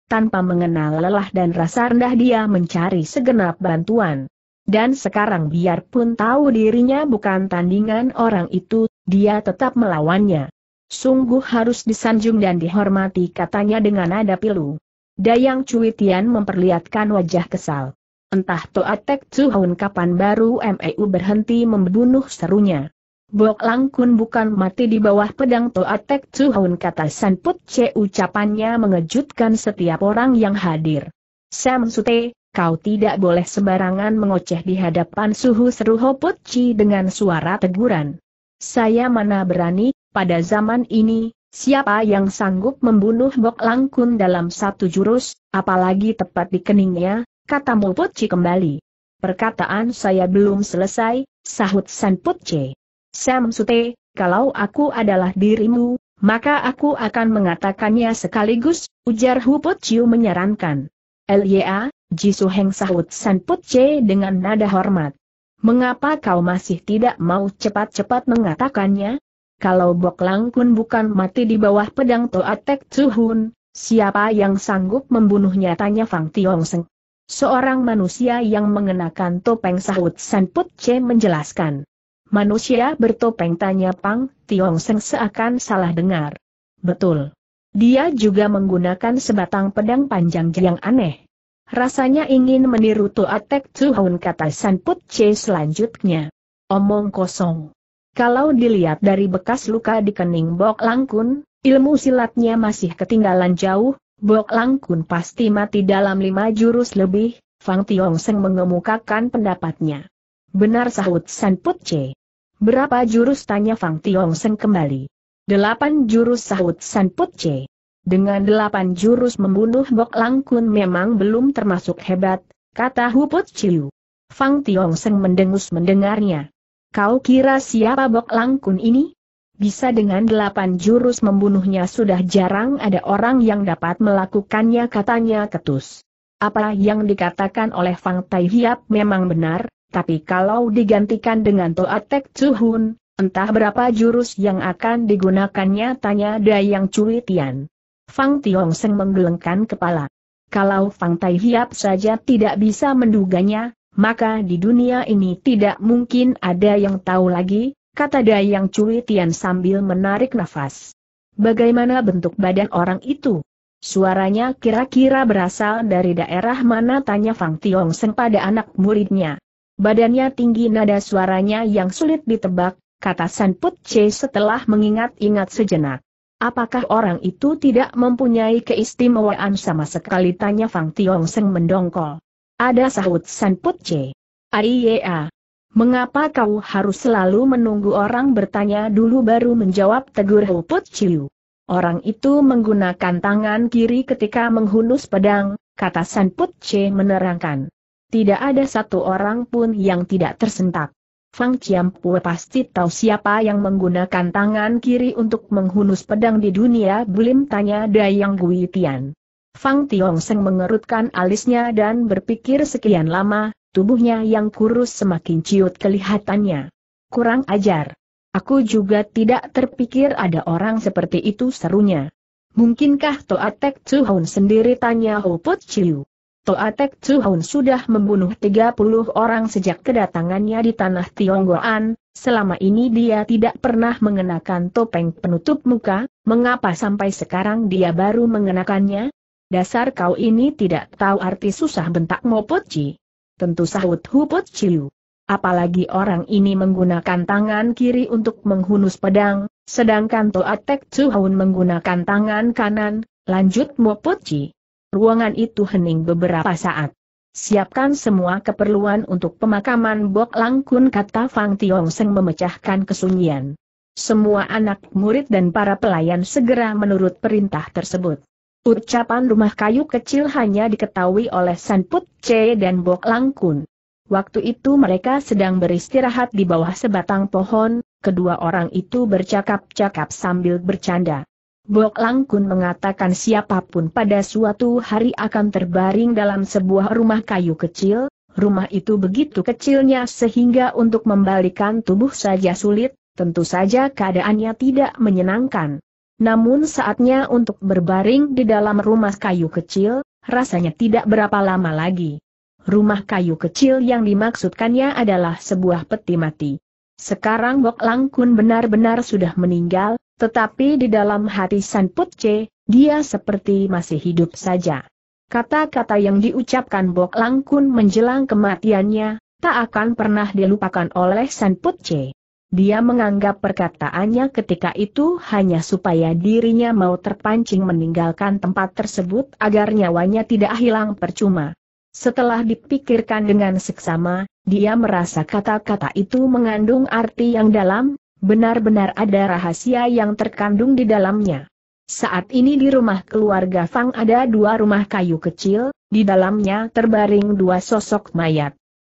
tanpa mengenal lelah dan rasa rendah dia mencari segenap bantuan. Dan sekarang biarpun tahu dirinya bukan tandingan orang itu, dia tetap melawannya. Sungguh harus disanjung dan dihormati katanya dengan nada pilu. Dayang Cuitian memperlihatkan wajah kesal. Entah Toatek Cuhun kapan baru MEU berhenti membunuh serunya. Bok Langkun bukan mati di bawah pedang Toatek Cuhun kata Sanput C ucapannya mengejutkan setiap orang yang hadir. Sam Sute, kau tidak boleh sembarangan mengoceh di hadapan suhu seru Hoput Chi dengan suara teguran. Saya mana berani, pada zaman ini, siapa yang sanggup membunuh Bok Langkun dalam satu jurus, apalagi tepat di keningnya, kata Moputci kembali. Perkataan saya belum selesai, sahut San Putci. Sam Sute, kalau aku adalah dirimu, maka aku akan mengatakannya sekaligus, ujar Hu Putciu menyarankan. Lya, Jisu Heng sahut San Putci dengan nada hormat. Mengapa kau masih tidak mau cepat-cepat mengatakannya? Kalau Bok Lang Kun bukan mati di bawah pedang Toatek Tuhun, siapa yang sanggup membunuhnya tanya Fang Tiong Seng. Seorang manusia yang mengenakan topeng sahut San Put C menjelaskan. Manusia bertopeng tanya Pang, Tiong Seng seakan salah dengar. Betul. Dia juga menggunakan sebatang pedang panjang yang aneh. Rasanya ingin meniru Toatek Tuhun kata San Put C selanjutnya. Omong kosong. Kalau dilihat dari bekas luka di kening Bok Langkun, ilmu silatnya masih ketinggalan jauh, Bok Langkun pasti mati dalam lima jurus lebih, Fang Tiong Seng mengemukakan pendapatnya. Benar sahut San Put Che. Berapa jurus tanya Fang Tiong Seng kembali. Delapan jurus sahut San Put Che. Dengan delapan jurus membunuh Bok Langkun memang belum termasuk hebat, kata Hu Put Ciu. Fang Tiong Seng mendengus mendengarnya. Kau kira siapa Bok Langkun ini? bisa dengan delapan jurus membunuhnya sudah jarang ada orang yang dapat melakukannya katanya ketus. Apa yang dikatakan oleh Fang Tai Hiap memang benar, tapi kalau digantikan dengan Toatek Cuhun, entah berapa jurus yang akan digunakannya tanya Dayang Cui Tian. Fang Tiong Seng menggelengkan kepala. Kalau Fang Tai Hiap saja tidak bisa menduganya, maka di dunia ini tidak mungkin ada yang tahu lagi, kata Dayang Cui Tian sambil menarik nafas. Bagaimana bentuk badan orang itu? Suaranya kira-kira berasal dari daerah mana tanya Fang Tiong Seng pada anak muridnya. Badannya tinggi nada suaranya yang sulit ditebak, kata San Put Che setelah mengingat-ingat sejenak. Apakah orang itu tidak mempunyai keistimewaan sama sekali tanya Fang Tiong Seng mendongkol. Ada sahut San Put Che. Aiya, Mengapa kau harus selalu menunggu orang bertanya dulu baru menjawab tegur Hoput Ciu? Orang itu menggunakan tangan kiri ketika menghunus pedang, kata Sanput Che menerangkan. Tidak ada satu orang pun yang tidak tersentak. Fang Pue pasti tahu siapa yang menggunakan tangan kiri untuk menghunus pedang di dunia bulim tanya Dayang Gui Tian. Fang Tiong Seng mengerutkan alisnya dan berpikir sekian lama, Tubuhnya yang kurus semakin ciut kelihatannya. Kurang ajar. Aku juga tidak terpikir ada orang seperti itu serunya. Mungkinkah Toatek Hun sendiri tanya Hoput Chiu? Toatek Hun sudah membunuh 30 orang sejak kedatangannya di tanah Tionggoan, selama ini dia tidak pernah mengenakan topeng penutup muka, mengapa sampai sekarang dia baru mengenakannya? Dasar kau ini tidak tahu arti susah bentak Mopotci. Tentu sahut Huput Ciu. Apalagi orang ini menggunakan tangan kiri untuk menghunus pedang, sedangkan Toa Toatek Chuhaun menggunakan tangan kanan, lanjut Moputci. Ruangan itu hening beberapa saat. Siapkan semua keperluan untuk pemakaman Bok Langkun kata Fang Tiong Seng memecahkan kesunyian. Semua anak murid dan para pelayan segera menurut perintah tersebut. Ucapan rumah kayu kecil hanya diketahui oleh Sanput Che dan Bok Langkun. Waktu itu mereka sedang beristirahat di bawah sebatang pohon, kedua orang itu bercakap-cakap sambil bercanda. Bok Langkun mengatakan siapapun pada suatu hari akan terbaring dalam sebuah rumah kayu kecil, rumah itu begitu kecilnya sehingga untuk membalikan tubuh saja sulit, tentu saja keadaannya tidak menyenangkan. Namun saatnya untuk berbaring di dalam rumah kayu kecil, rasanya tidak berapa lama lagi. Rumah kayu kecil yang dimaksudkannya adalah sebuah peti mati. Sekarang Bok Langkun benar-benar sudah meninggal, tetapi di dalam hati San Putce, dia seperti masih hidup saja. Kata-kata yang diucapkan Bok Langkun menjelang kematiannya, tak akan pernah dilupakan oleh San Putce. Dia menganggap perkataannya ketika itu hanya supaya dirinya mau terpancing meninggalkan tempat tersebut agar nyawanya tidak hilang percuma. Setelah dipikirkan dengan seksama, dia merasa kata-kata itu mengandung arti yang dalam, benar-benar ada rahasia yang terkandung di dalamnya. Saat ini di rumah keluarga Fang ada dua rumah kayu kecil, di dalamnya terbaring dua sosok mayat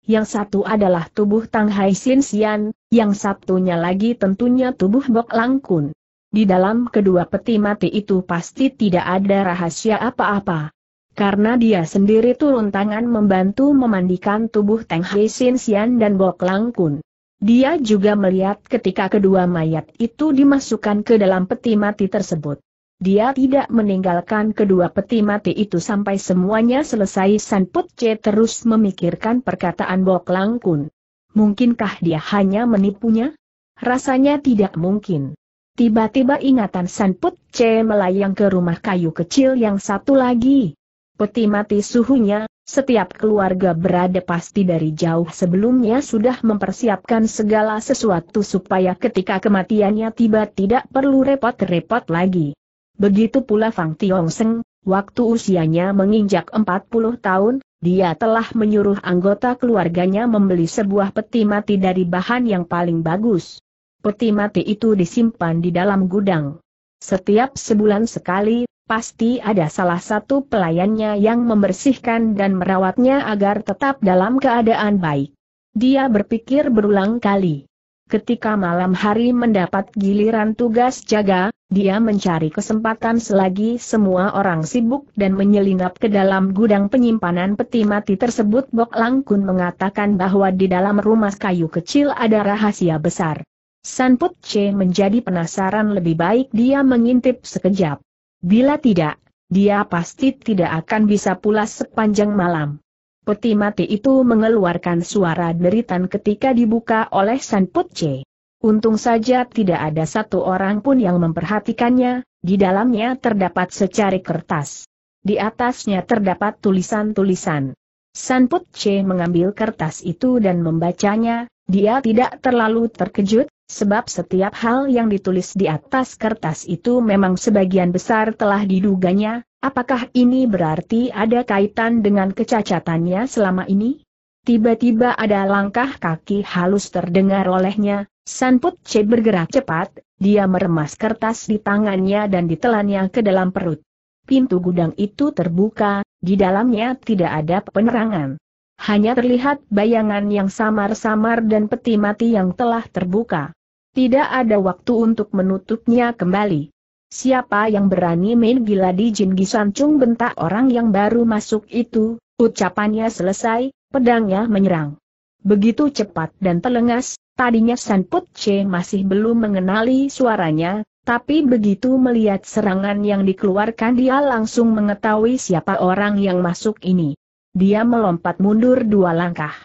yang satu adalah tubuh Tang Hai Sin Sian, yang satunya lagi tentunya tubuh Bok Lang Kun. Di dalam kedua peti mati itu pasti tidak ada rahasia apa-apa. Karena dia sendiri turun tangan membantu memandikan tubuh Tang Hai Sin Sian dan Bok Lang Kun. Dia juga melihat ketika kedua mayat itu dimasukkan ke dalam peti mati tersebut. Dia tidak meninggalkan kedua peti mati itu sampai semuanya selesai San Put C terus memikirkan perkataan Bok Lang Kun. Mungkinkah dia hanya menipunya? Rasanya tidak mungkin. Tiba-tiba ingatan San Put C melayang ke rumah kayu kecil yang satu lagi. Peti mati suhunya, setiap keluarga berada pasti dari jauh sebelumnya sudah mempersiapkan segala sesuatu supaya ketika kematiannya tiba tidak perlu repot-repot lagi. Begitu pula Fang Seng, waktu usianya menginjak 40 tahun, dia telah menyuruh anggota keluarganya membeli sebuah peti mati dari bahan yang paling bagus. Peti mati itu disimpan di dalam gudang. Setiap sebulan sekali, pasti ada salah satu pelayannya yang membersihkan dan merawatnya agar tetap dalam keadaan baik. Dia berpikir berulang kali. Ketika malam hari mendapat giliran tugas jaga, dia mencari kesempatan selagi semua orang sibuk dan menyelinap ke dalam gudang penyimpanan peti mati tersebut Bok Lang Kun mengatakan bahwa di dalam rumah kayu kecil ada rahasia besar. Sanput Che menjadi penasaran lebih baik dia mengintip sekejap. Bila tidak, dia pasti tidak akan bisa pulas sepanjang malam. Peti mati itu mengeluarkan suara deritan ketika dibuka oleh San Putce. Untung saja tidak ada satu orang pun yang memperhatikannya, di dalamnya terdapat secari kertas. Di atasnya terdapat tulisan-tulisan. San Putce mengambil kertas itu dan membacanya, dia tidak terlalu terkejut, Sebab setiap hal yang ditulis di atas kertas itu memang sebagian besar telah diduganya, apakah ini berarti ada kaitan dengan kecacatannya selama ini? Tiba-tiba ada langkah kaki halus terdengar olehnya, Sanput C bergerak cepat, dia meremas kertas di tangannya dan ditelannya ke dalam perut. Pintu gudang itu terbuka, di dalamnya tidak ada penerangan hanya terlihat bayangan yang samar-samar dan peti mati yang telah terbuka. Tidak ada waktu untuk menutupnya kembali. Siapa yang berani main gila di Jin Gisancung bentak orang yang baru masuk itu, ucapannya selesai, pedangnya menyerang. Begitu cepat dan telengas, tadinya Sanput C masih belum mengenali suaranya, tapi begitu melihat serangan yang dikeluarkan dia langsung mengetahui siapa orang yang masuk ini. Dia melompat mundur dua langkah.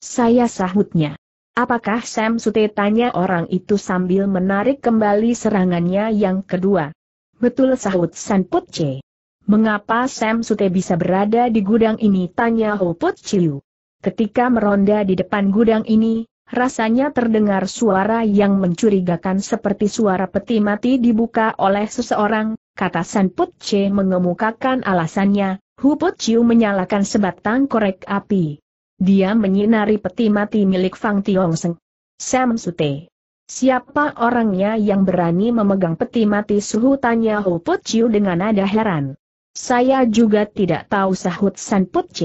Saya sahutnya. Apakah Sam Sute tanya orang itu sambil menarik kembali serangannya yang kedua? Betul sahut San Put C. Mengapa Sam Sute bisa berada di gudang ini tanya Ho Put Chiu. Ketika meronda di depan gudang ini, rasanya terdengar suara yang mencurigakan seperti suara peti mati dibuka oleh seseorang, kata San Put C mengemukakan alasannya, Hu menyalakan sebatang korek api. Dia menyinari peti mati milik Fang Tiong Seng. Sam Sute. Siapa orangnya yang berani memegang peti mati suhu tanya Hu dengan nada heran. Saya juga tidak tahu sahut San Put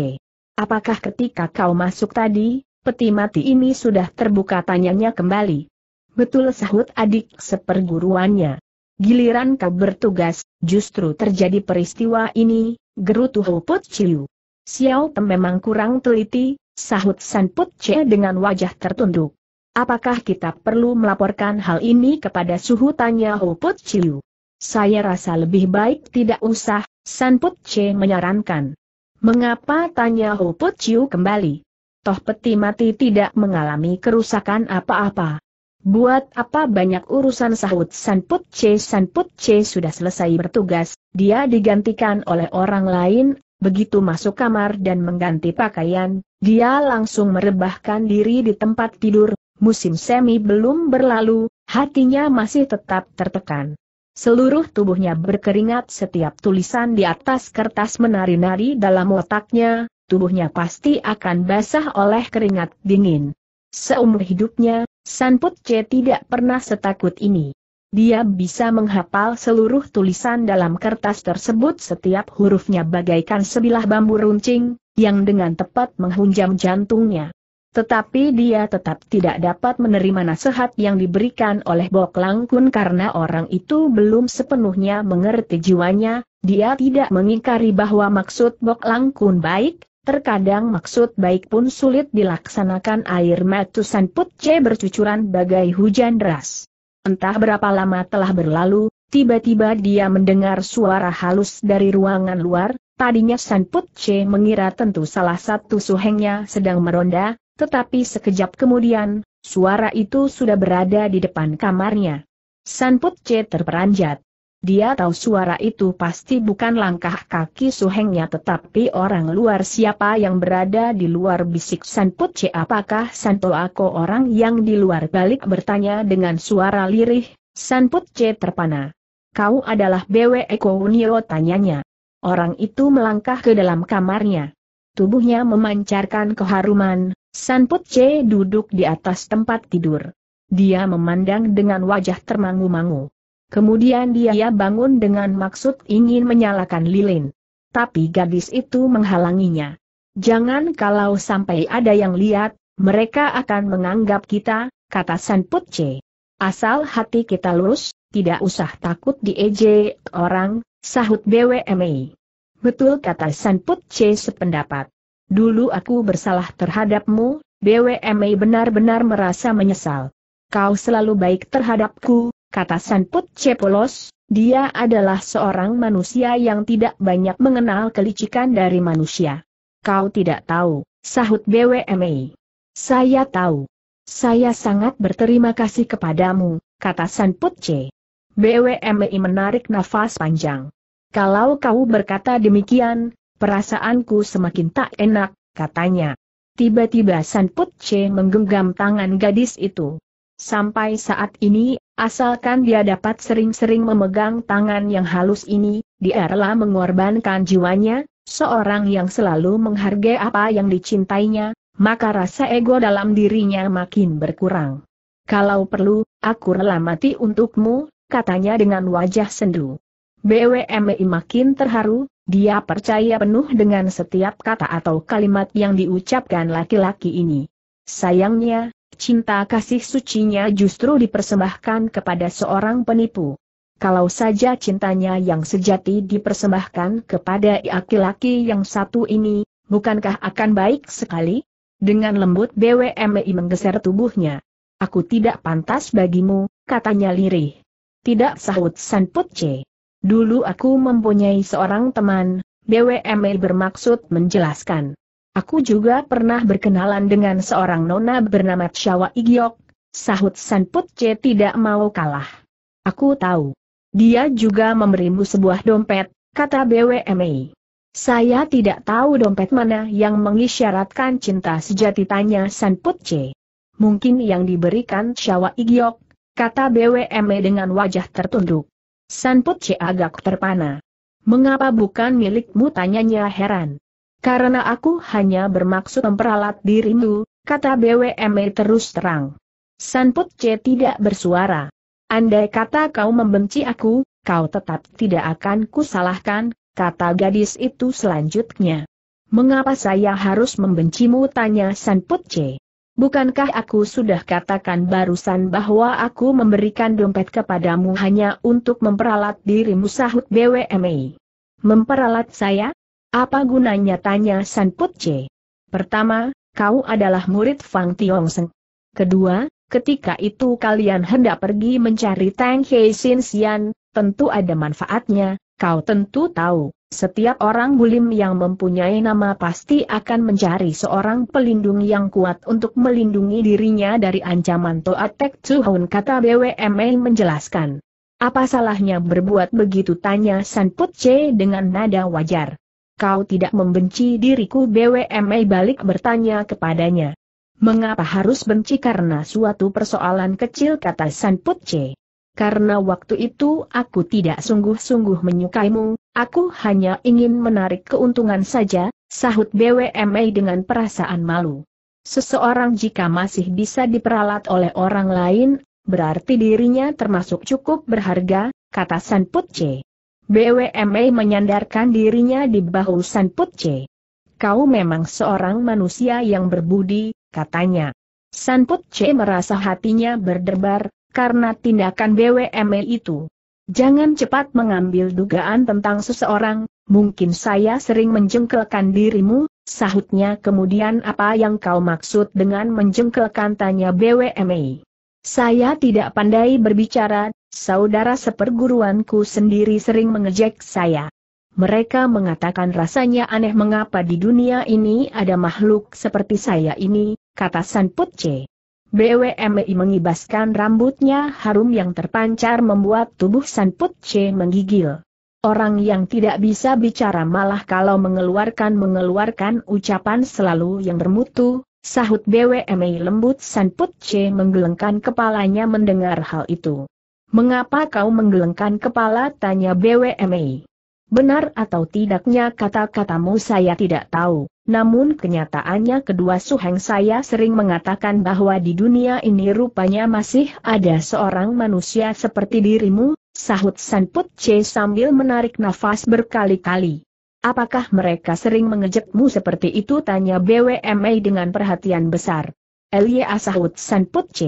Apakah ketika kau masuk tadi, peti mati ini sudah terbuka tanyanya kembali? Betul sahut adik seperguruannya. Giliran kau bertugas, justru terjadi peristiwa ini, gerutu Huput Ciu. Xiao Tem memang kurang teliti, sahut San Put dengan wajah tertunduk. Apakah kita perlu melaporkan hal ini kepada suhu tanya Huput Ciu? Saya rasa lebih baik tidak usah, San Put menyarankan. Mengapa tanya Huput Ciu kembali? Toh peti mati tidak mengalami kerusakan apa-apa. Buat apa banyak urusan sahut Sanput C. Sanput C sudah selesai bertugas, dia digantikan oleh orang lain, begitu masuk kamar dan mengganti pakaian, dia langsung merebahkan diri di tempat tidur, musim semi belum berlalu, hatinya masih tetap tertekan. Seluruh tubuhnya berkeringat setiap tulisan di atas kertas menari-nari dalam otaknya, tubuhnya pasti akan basah oleh keringat dingin. Seumur hidupnya, Sanput C tidak pernah setakut ini. Dia bisa menghafal seluruh tulisan dalam kertas tersebut setiap hurufnya bagaikan sebilah bambu runcing, yang dengan tepat menghunjam jantungnya. Tetapi dia tetap tidak dapat menerima nasihat yang diberikan oleh Bok Langkun karena orang itu belum sepenuhnya mengerti jiwanya, dia tidak mengingkari bahwa maksud Bok Langkun baik, Terkadang maksud baik pun sulit dilaksanakan air mata San Putce bercucuran bagai hujan deras. Entah berapa lama telah berlalu, tiba-tiba dia mendengar suara halus dari ruangan luar, tadinya San Putce mengira tentu salah satu suhengnya sedang meronda, tetapi sekejap kemudian, suara itu sudah berada di depan kamarnya. San Putce terperanjat. Dia tahu suara itu pasti bukan langkah kaki suhengnya tetapi orang luar siapa yang berada di luar bisik C. apakah Santo Ako orang yang di luar balik bertanya dengan suara lirih, C terpana. Kau adalah Bwe Eko Unio tanyanya. Orang itu melangkah ke dalam kamarnya. Tubuhnya memancarkan keharuman, C duduk di atas tempat tidur. Dia memandang dengan wajah termangu-mangu. Kemudian dia bangun dengan maksud ingin menyalakan lilin. Tapi gadis itu menghalanginya. Jangan kalau sampai ada yang lihat, mereka akan menganggap kita, kata San Putce. Asal hati kita lurus, tidak usah takut diejek orang, sahut BWMI. Betul kata San Putce sependapat. Dulu aku bersalah terhadapmu, BWMI benar-benar merasa menyesal. Kau selalu baik terhadapku, kata Sanput Cepolos, dia adalah seorang manusia yang tidak banyak mengenal kelicikan dari manusia. Kau tidak tahu, sahut BWMI. Saya tahu. Saya sangat berterima kasih kepadamu, kata Sanput C. BWMI menarik nafas panjang. Kalau kau berkata demikian, perasaanku semakin tak enak, katanya. Tiba-tiba Sanput C menggenggam tangan gadis itu. Sampai saat ini Asalkan dia dapat sering-sering memegang tangan yang halus ini, dia rela mengorbankan jiwanya, seorang yang selalu menghargai apa yang dicintainya, maka rasa ego dalam dirinya makin berkurang. Kalau perlu, aku rela mati untukmu, katanya dengan wajah sendu. BWMI makin terharu, dia percaya penuh dengan setiap kata atau kalimat yang diucapkan laki-laki ini. Sayangnya, cinta kasih sucinya justru dipersembahkan kepada seorang penipu. Kalau saja cintanya yang sejati dipersembahkan kepada laki-laki yang satu ini, bukankah akan baik sekali? Dengan lembut BWMI menggeser tubuhnya. Aku tidak pantas bagimu, katanya lirih. Tidak sahut Sanput C. Dulu aku mempunyai seorang teman, BWMI bermaksud menjelaskan. Aku juga pernah berkenalan dengan seorang nona bernama Syawal Igiok, sahut Sanput C tidak mau kalah. Aku tahu. Dia juga memberimu sebuah dompet, kata BWMI. Saya tidak tahu dompet mana yang mengisyaratkan cinta sejati tanya Sanput C. Mungkin yang diberikan Syawal Igiok, kata BWME dengan wajah tertunduk. Sanput C agak terpana. Mengapa bukan milikmu tanyanya heran. Karena aku hanya bermaksud memperalat dirimu, kata BWME terus terang. Sanput C tidak bersuara. Andai kata kau membenci aku, kau tetap tidak akan kusalahkan, kata gadis itu selanjutnya. Mengapa saya harus membencimu tanya Sanput C. Bukankah aku sudah katakan barusan bahwa aku memberikan dompet kepadamu hanya untuk memperalat dirimu sahut BWMI. Memperalat saya? Apa gunanya tanya San Che? Pertama, kau adalah murid Fang Tiong Seng. Kedua, ketika itu kalian hendak pergi mencari Tang Hei Sin Xian, tentu ada manfaatnya, kau tentu tahu. Setiap orang bulim yang mempunyai nama pasti akan mencari seorang pelindung yang kuat untuk melindungi dirinya dari ancaman Toa Tek Chuhun kata BWMA menjelaskan. Apa salahnya berbuat begitu tanya San Che dengan nada wajar kau tidak membenci diriku BWMA? balik bertanya kepadanya. Mengapa harus benci karena suatu persoalan kecil kata San Putce? Karena waktu itu aku tidak sungguh-sungguh menyukaimu, aku hanya ingin menarik keuntungan saja, sahut BWMA dengan perasaan malu. Seseorang jika masih bisa diperalat oleh orang lain, berarti dirinya termasuk cukup berharga, kata San Putce. BWME menyandarkan dirinya di bahu San Putce. Kau memang seorang manusia yang berbudi, katanya. San Putce merasa hatinya berdebar, karena tindakan BWME itu. Jangan cepat mengambil dugaan tentang seseorang, mungkin saya sering menjengkelkan dirimu, sahutnya kemudian apa yang kau maksud dengan menjengkelkan tanya BWME. Saya tidak pandai berbicara, Saudara seperguruanku sendiri sering mengejek saya. Mereka mengatakan rasanya aneh mengapa di dunia ini ada makhluk seperti saya ini, kata San Putce. BWMI mengibaskan rambutnya harum yang terpancar membuat tubuh San Putce menggigil. Orang yang tidak bisa bicara malah kalau mengeluarkan-mengeluarkan ucapan selalu yang bermutu, sahut BWMI lembut San Putce menggelengkan kepalanya mendengar hal itu. Mengapa kau menggelengkan kepala? Tanya BWMI. Benar atau tidaknya kata-katamu saya tidak tahu, namun kenyataannya kedua suheng saya sering mengatakan bahwa di dunia ini rupanya masih ada seorang manusia seperti dirimu, sahut Sanput C sambil menarik nafas berkali-kali. Apakah mereka sering mengejekmu seperti itu? Tanya BWMA dengan perhatian besar. Elia sahut Sanput C.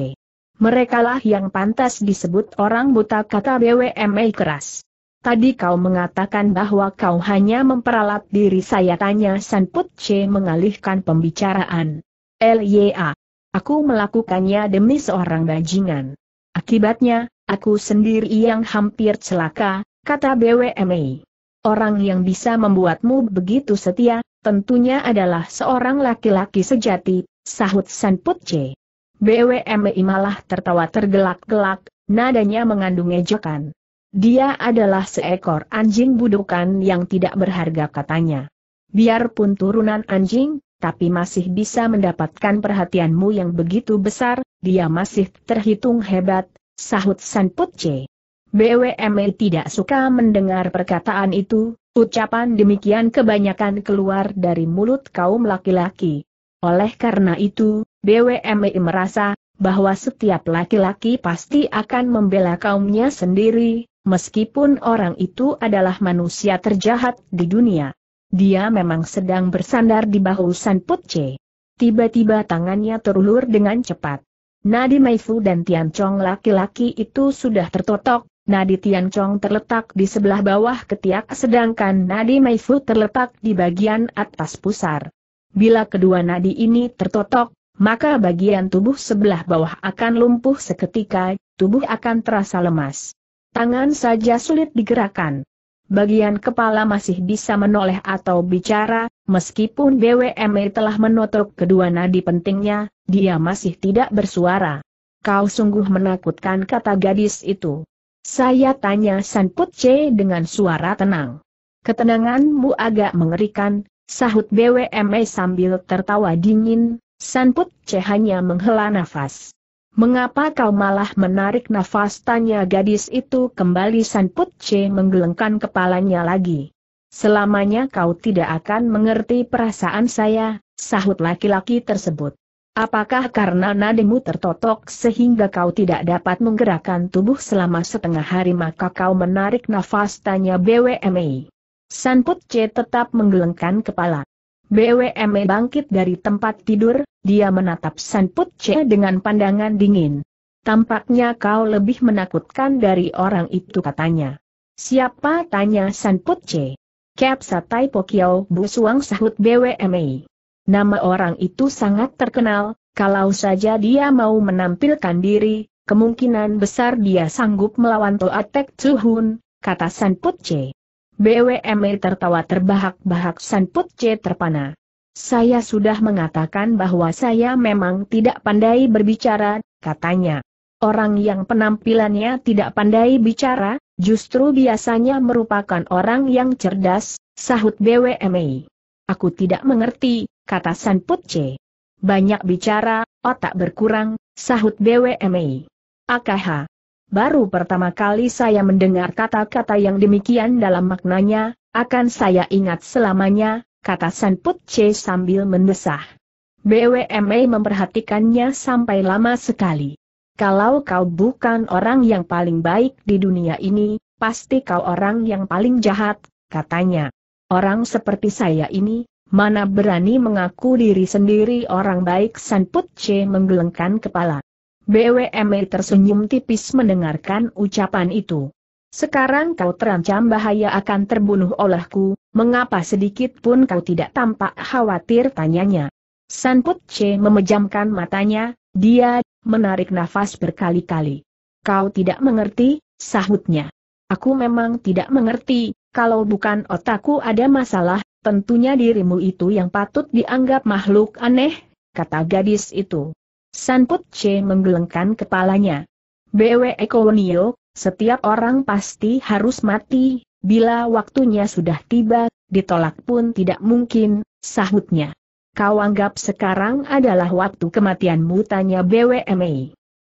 Merekalah yang pantas disebut orang buta kata BWMA keras. Tadi kau mengatakan bahwa kau hanya memperalat diri saya tanya Put C mengalihkan pembicaraan. LYA. Aku melakukannya demi seorang bajingan. Akibatnya, aku sendiri yang hampir celaka, kata BWMA. Orang yang bisa membuatmu begitu setia, tentunya adalah seorang laki-laki sejati, sahut Put C. BWMI malah tertawa tergelak-gelak, nadanya mengandung ejekan. Dia adalah seekor anjing budukan yang tidak berharga katanya. Biarpun turunan anjing, tapi masih bisa mendapatkan perhatianmu yang begitu besar, dia masih terhitung hebat, sahut San Putce. BWMI tidak suka mendengar perkataan itu, ucapan demikian kebanyakan keluar dari mulut kaum laki-laki. Oleh karena itu, BWMI merasa bahwa setiap laki-laki pasti akan membela kaumnya sendiri, meskipun orang itu adalah manusia terjahat di dunia. Dia memang sedang bersandar di bahu San Putce. Tiba-tiba tangannya terulur dengan cepat. Nadi Maifu dan Tian Chong laki-laki itu sudah tertotok, Nadi Tian Chong terletak di sebelah bawah ketiak sedangkan Nadi Maifu terletak di bagian atas pusar. Bila kedua nadi ini tertotok, maka bagian tubuh sebelah bawah akan lumpuh seketika, tubuh akan terasa lemas. Tangan saja sulit digerakkan. Bagian kepala masih bisa menoleh atau bicara, meskipun BWME telah menotok kedua nadi pentingnya, dia masih tidak bersuara. Kau sungguh menakutkan kata gadis itu. Saya tanya Sanput C dengan suara tenang. Ketenanganmu agak mengerikan, sahut BWME sambil tertawa dingin, Sanput C hanya menghela nafas. Mengapa kau malah menarik nafas tanya gadis itu kembali Sanput C menggelengkan kepalanya lagi. Selamanya kau tidak akan mengerti perasaan saya, sahut laki-laki tersebut. Apakah karena nadimu tertotok sehingga kau tidak dapat menggerakkan tubuh selama setengah hari maka kau menarik nafas tanya BWMI. Sanput C tetap menggelengkan kepala. BWME bangkit dari tempat tidur, dia menatap San Put dengan pandangan dingin. Tampaknya kau lebih menakutkan dari orang itu katanya. Siapa tanya San Put Che? Kep Satai Busuang sahut BWME. Nama orang itu sangat terkenal, kalau saja dia mau menampilkan diri, kemungkinan besar dia sanggup melawan Toatek Tuhun, kata San Putce. BWME tertawa terbahak-bahak Sanput C terpana. Saya sudah mengatakan bahwa saya memang tidak pandai berbicara, katanya. Orang yang penampilannya tidak pandai bicara, justru biasanya merupakan orang yang cerdas, sahut BWME. Aku tidak mengerti, kata Sanput C. Banyak bicara, otak berkurang, sahut BWME. Akaha, Baru pertama kali saya mendengar kata-kata yang demikian dalam maknanya, akan saya ingat selamanya, kata San Put C sambil mendesah. BWMA memperhatikannya sampai lama sekali. Kalau kau bukan orang yang paling baik di dunia ini, pasti kau orang yang paling jahat, katanya. Orang seperti saya ini, mana berani mengaku diri sendiri orang baik San Put C menggelengkan kepala. BWME tersenyum tipis mendengarkan ucapan itu. Sekarang kau terancam bahaya akan terbunuh olehku, mengapa sedikit pun kau tidak tampak khawatir tanyanya. Put C memejamkan matanya, dia menarik nafas berkali-kali. Kau tidak mengerti, sahutnya. Aku memang tidak mengerti, kalau bukan otakku ada masalah, tentunya dirimu itu yang patut dianggap makhluk aneh, kata gadis itu. Put C menggelengkan kepalanya. BW Ekonio, setiap orang pasti harus mati, bila waktunya sudah tiba, ditolak pun tidak mungkin, sahutnya. Kau anggap sekarang adalah waktu kematianmu tanya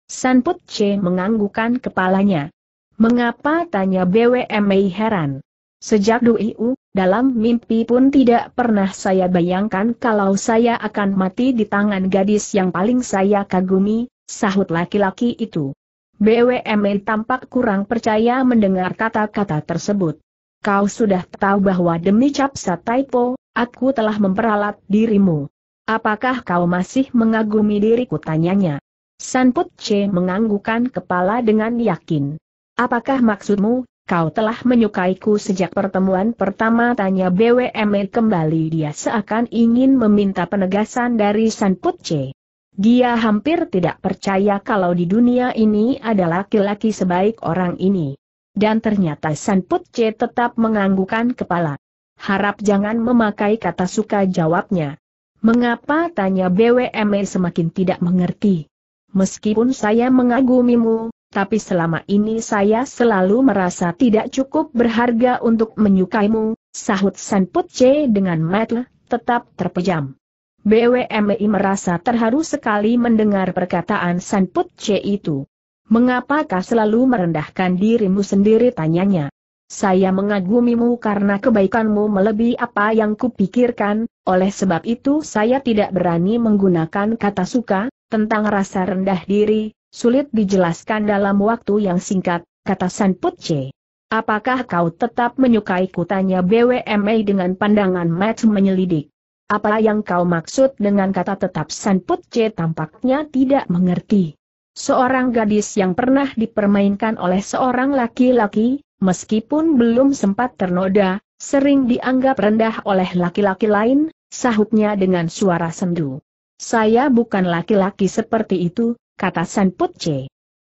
San Put C menganggukan kepalanya. Mengapa tanya Mei heran? Sejak Dui U, dalam mimpi pun tidak pernah saya bayangkan kalau saya akan mati di tangan gadis yang paling saya kagumi, sahut laki-laki itu. BWME tampak kurang percaya mendengar kata-kata tersebut. Kau sudah tahu bahwa demi capsa typo, aku telah memperalat dirimu. Apakah kau masih mengagumi diriku tanyanya? Sanput C menganggukan kepala dengan yakin. Apakah maksudmu, kau telah menyukaiku sejak pertemuan pertama tanya BWM e kembali dia seakan ingin meminta penegasan dari San Putce. Dia hampir tidak percaya kalau di dunia ini ada laki-laki sebaik orang ini. Dan ternyata San Putce tetap menganggukan kepala. Harap jangan memakai kata suka jawabnya. Mengapa tanya BWM e semakin tidak mengerti. Meskipun saya mengagumimu, tapi selama ini saya selalu merasa tidak cukup berharga untuk menyukaimu, sahut San Putce dengan metel, tetap terpejam. BWMI merasa terharu sekali mendengar perkataan San Putce itu. Mengapakah selalu merendahkan dirimu sendiri tanyanya? Saya mengagumimu karena kebaikanmu melebihi apa yang kupikirkan, oleh sebab itu saya tidak berani menggunakan kata suka, tentang rasa rendah diri, Sulit dijelaskan dalam waktu yang singkat, kata San Putce. Apakah kau tetap menyukai kutanya BWMA dengan pandangan Matt menyelidik. Apa yang kau maksud dengan kata tetap San Putce tampaknya tidak mengerti. Seorang gadis yang pernah dipermainkan oleh seorang laki-laki, meskipun belum sempat ternoda, sering dianggap rendah oleh laki-laki lain, sahutnya dengan suara sendu. Saya bukan laki-laki seperti itu, kata Sanput C.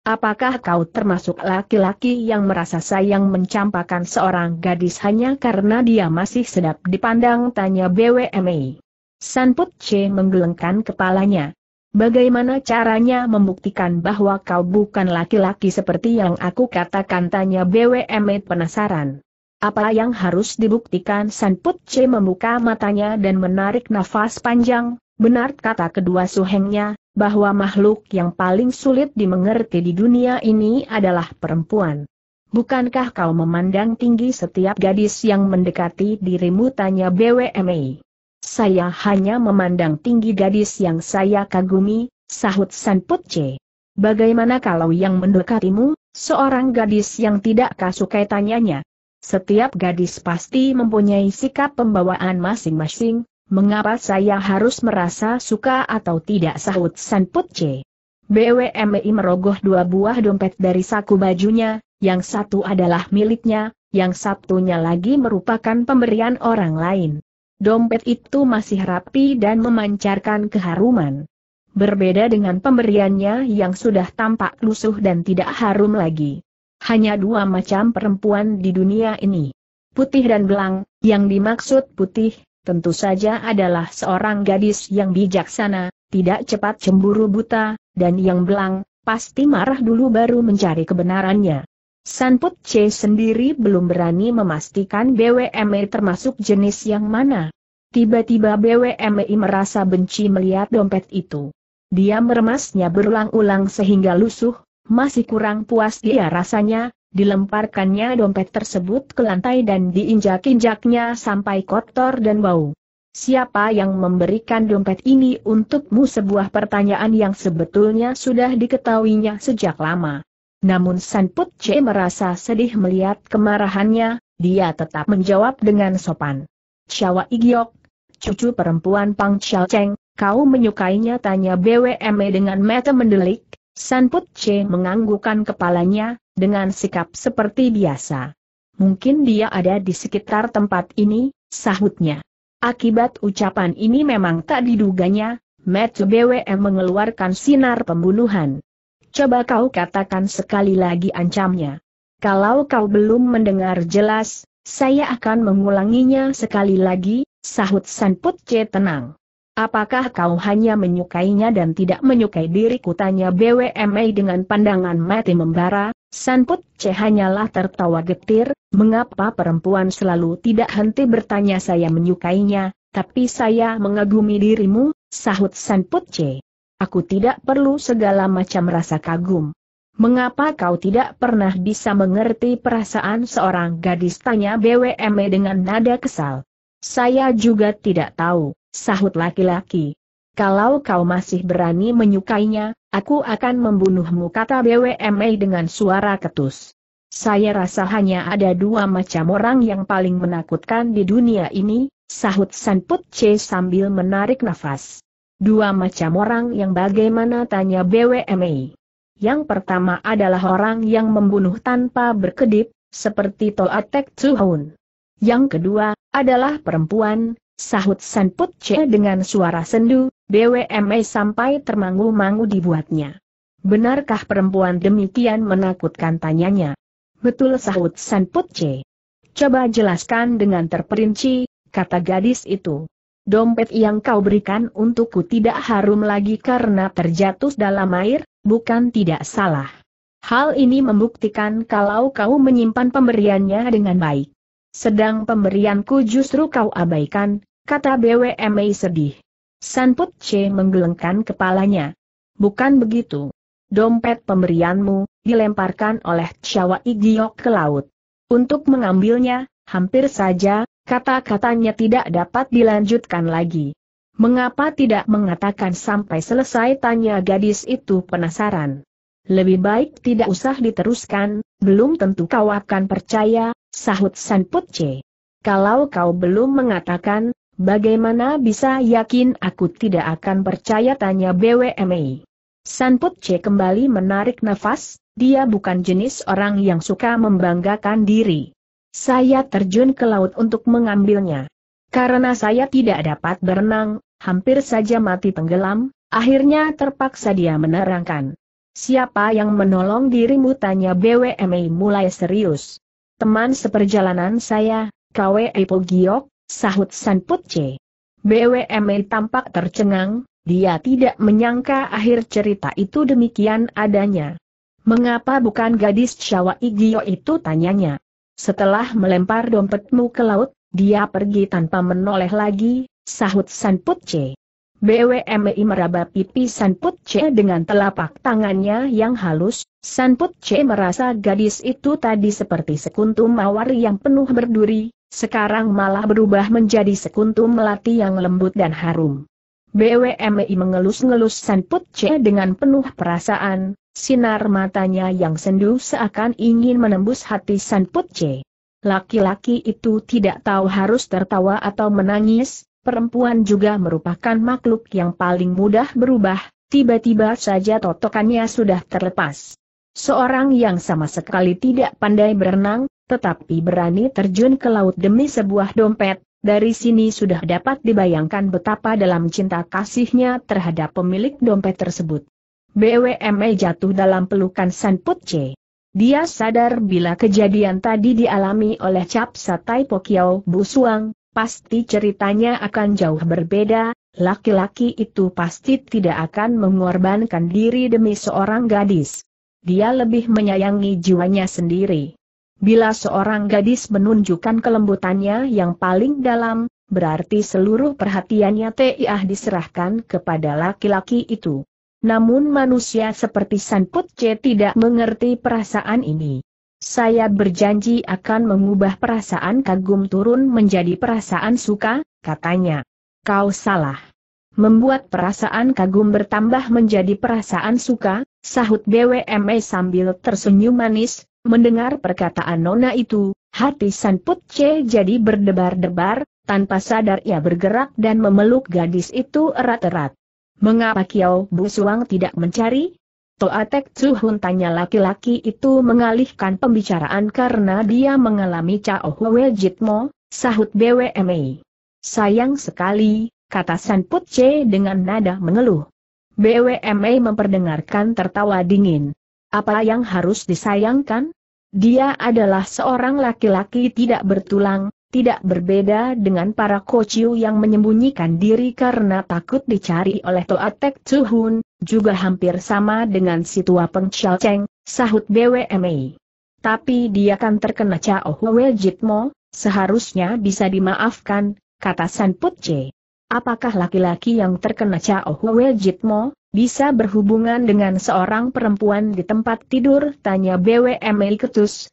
Apakah kau termasuk laki-laki yang merasa sayang mencampakan seorang gadis hanya karena dia masih sedap dipandang? Tanya BWMA. Sanput C menggelengkan kepalanya. Bagaimana caranya membuktikan bahwa kau bukan laki-laki seperti yang aku katakan? Tanya BWMA penasaran. Apa yang harus dibuktikan? Sanput C membuka matanya dan menarik nafas panjang. Benar kata kedua suhengnya, bahwa makhluk yang paling sulit dimengerti di dunia ini adalah perempuan. Bukankah kau memandang tinggi setiap gadis yang mendekati dirimu tanya BWMA. Saya hanya memandang tinggi gadis yang saya kagumi, sahut San Putce. Bagaimana kalau yang mendekatimu, seorang gadis yang tidak kasukai tanyanya? Setiap gadis pasti mempunyai sikap pembawaan masing-masing, mengapa saya harus merasa suka atau tidak sahut San Putce. BWMI merogoh dua buah dompet dari saku bajunya, yang satu adalah miliknya, yang satunya lagi merupakan pemberian orang lain. Dompet itu masih rapi dan memancarkan keharuman. Berbeda dengan pemberiannya yang sudah tampak lusuh dan tidak harum lagi. Hanya dua macam perempuan di dunia ini. Putih dan belang, yang dimaksud putih, tentu saja adalah seorang gadis yang bijaksana, tidak cepat cemburu buta, dan yang belang, pasti marah dulu baru mencari kebenarannya. Sanput C sendiri belum berani memastikan BWME termasuk jenis yang mana. Tiba-tiba BWMI e merasa benci melihat dompet itu. Dia meremasnya berulang-ulang sehingga lusuh, masih kurang puas dia rasanya, Dilemparkannya dompet tersebut ke lantai dan diinjak-injaknya sampai kotor dan bau. Siapa yang memberikan dompet ini untukmu sebuah pertanyaan yang sebetulnya sudah diketahuinya sejak lama. Namun San Put C merasa sedih melihat kemarahannya, dia tetap menjawab dengan sopan. Chawa Igiok, cucu perempuan Pang Chao Cheng, kau menyukainya tanya BWME dengan mata mendelik, San Put C menganggukan kepalanya, dengan sikap seperti biasa. Mungkin dia ada di sekitar tempat ini, sahutnya. Akibat ucapan ini memang tak diduganya, Matt BWM mengeluarkan sinar pembunuhan. Coba kau katakan sekali lagi ancamnya. Kalau kau belum mendengar jelas, saya akan mengulanginya sekali lagi, sahut Sanput C tenang. Apakah kau hanya menyukainya dan tidak menyukai diriku tanya BWMA dengan pandangan mati membara, Sanput C hanyalah tertawa getir, mengapa perempuan selalu tidak henti bertanya saya menyukainya, tapi saya mengagumi dirimu, sahut Sanput C. Aku tidak perlu segala macam rasa kagum. Mengapa kau tidak pernah bisa mengerti perasaan seorang gadis tanya BWM e dengan nada kesal? Saya juga tidak tahu, sahut laki-laki. Kalau kau masih berani menyukainya, aku akan membunuhmu kata BWMA dengan suara ketus. Saya rasa hanya ada dua macam orang yang paling menakutkan di dunia ini, sahut Sanput C sambil menarik nafas. Dua macam orang yang bagaimana tanya BWMA. Yang pertama adalah orang yang membunuh tanpa berkedip, seperti Toatek Tuhun. Yang kedua, adalah perempuan, sahut San Put dengan suara sendu, BWME sampai termangu-mangu dibuatnya. Benarkah perempuan demikian menakutkan tanyanya? Betul sahut San Put Coba jelaskan dengan terperinci, kata gadis itu. Dompet yang kau berikan untukku tidak harum lagi karena terjatuh dalam air, bukan tidak salah. Hal ini membuktikan kalau kau menyimpan pemberiannya dengan baik. Sedang pemberianku justru kau abaikan, kata BWMI sedih. Sanput C menggelengkan kepalanya. Bukan begitu. Dompet pemberianmu, dilemparkan oleh Chawa Igiok ke laut. Untuk mengambilnya, hampir saja, kata-katanya tidak dapat dilanjutkan lagi. Mengapa tidak mengatakan sampai selesai tanya gadis itu penasaran. Lebih baik tidak usah diteruskan, belum tentu kau akan percaya, sahut Sanput C. Kalau kau belum mengatakan, Bagaimana bisa yakin aku tidak akan percaya tanya BWMI. Sanput C kembali menarik nafas, dia bukan jenis orang yang suka membanggakan diri. Saya terjun ke laut untuk mengambilnya. Karena saya tidak dapat berenang, hampir saja mati tenggelam, akhirnya terpaksa dia menerangkan. Siapa yang menolong dirimu tanya BWMI mulai serius. Teman seperjalanan saya, KWE Pogiok, sahut Sanput C. BWME tampak tercengang, dia tidak menyangka akhir cerita itu demikian adanya. Mengapa bukan gadis Syawa Igio itu tanyanya. Setelah melempar dompetmu ke laut, dia pergi tanpa menoleh lagi, sahut Sanput C. BWMI meraba pipi Sanput dengan telapak tangannya yang halus, Sanput merasa gadis itu tadi seperti sekuntum mawar yang penuh berduri, sekarang malah berubah menjadi sekuntum melati yang lembut dan harum. BWMI mengelus-ngelus Sanputje Putce dengan penuh perasaan, sinar matanya yang sendu seakan ingin menembus hati Sanputje. Putce. Laki-laki itu tidak tahu harus tertawa atau menangis, perempuan juga merupakan makhluk yang paling mudah berubah, tiba-tiba saja totokannya sudah terlepas. Seorang yang sama sekali tidak pandai berenang, tetapi berani terjun ke laut demi sebuah dompet, dari sini sudah dapat dibayangkan betapa dalam cinta kasihnya terhadap pemilik dompet tersebut. BWME jatuh dalam pelukan San Putce. Dia sadar bila kejadian tadi dialami oleh Cap Satai Pokiao Busuang, pasti ceritanya akan jauh berbeda, laki-laki itu pasti tidak akan mengorbankan diri demi seorang gadis dia lebih menyayangi jiwanya sendiri. Bila seorang gadis menunjukkan kelembutannya yang paling dalam, berarti seluruh perhatiannya Tiah diserahkan kepada laki-laki itu. Namun manusia seperti San Putce tidak mengerti perasaan ini. Saya berjanji akan mengubah perasaan kagum turun menjadi perasaan suka, katanya. Kau salah membuat perasaan kagum bertambah menjadi perasaan suka, sahut BWME sambil tersenyum manis, mendengar perkataan Nona itu, hati Sanput C jadi berdebar-debar, tanpa sadar ia bergerak dan memeluk gadis itu erat-erat. Mengapa Bu Suang tidak mencari? Toatek Tsuhun tanya laki-laki itu mengalihkan pembicaraan karena dia mengalami Cao Hwe Jitmo, sahut BWMA. E. Sayang sekali, kata San Put C dengan nada mengeluh. BWMA memperdengarkan tertawa dingin. Apa yang harus disayangkan? Dia adalah seorang laki-laki tidak bertulang, tidak berbeda dengan para kociu yang menyembunyikan diri karena takut dicari oleh Toatek Tuhun, juga hampir sama dengan si tua Chiao Cheng, sahut BWMA. Tapi dia kan terkena Cao Hwe Jitmo, seharusnya bisa dimaafkan, kata San Che apakah laki-laki yang terkena Chao Hwe Jitmo, bisa berhubungan dengan seorang perempuan di tempat tidur? Tanya BWMI Ketus,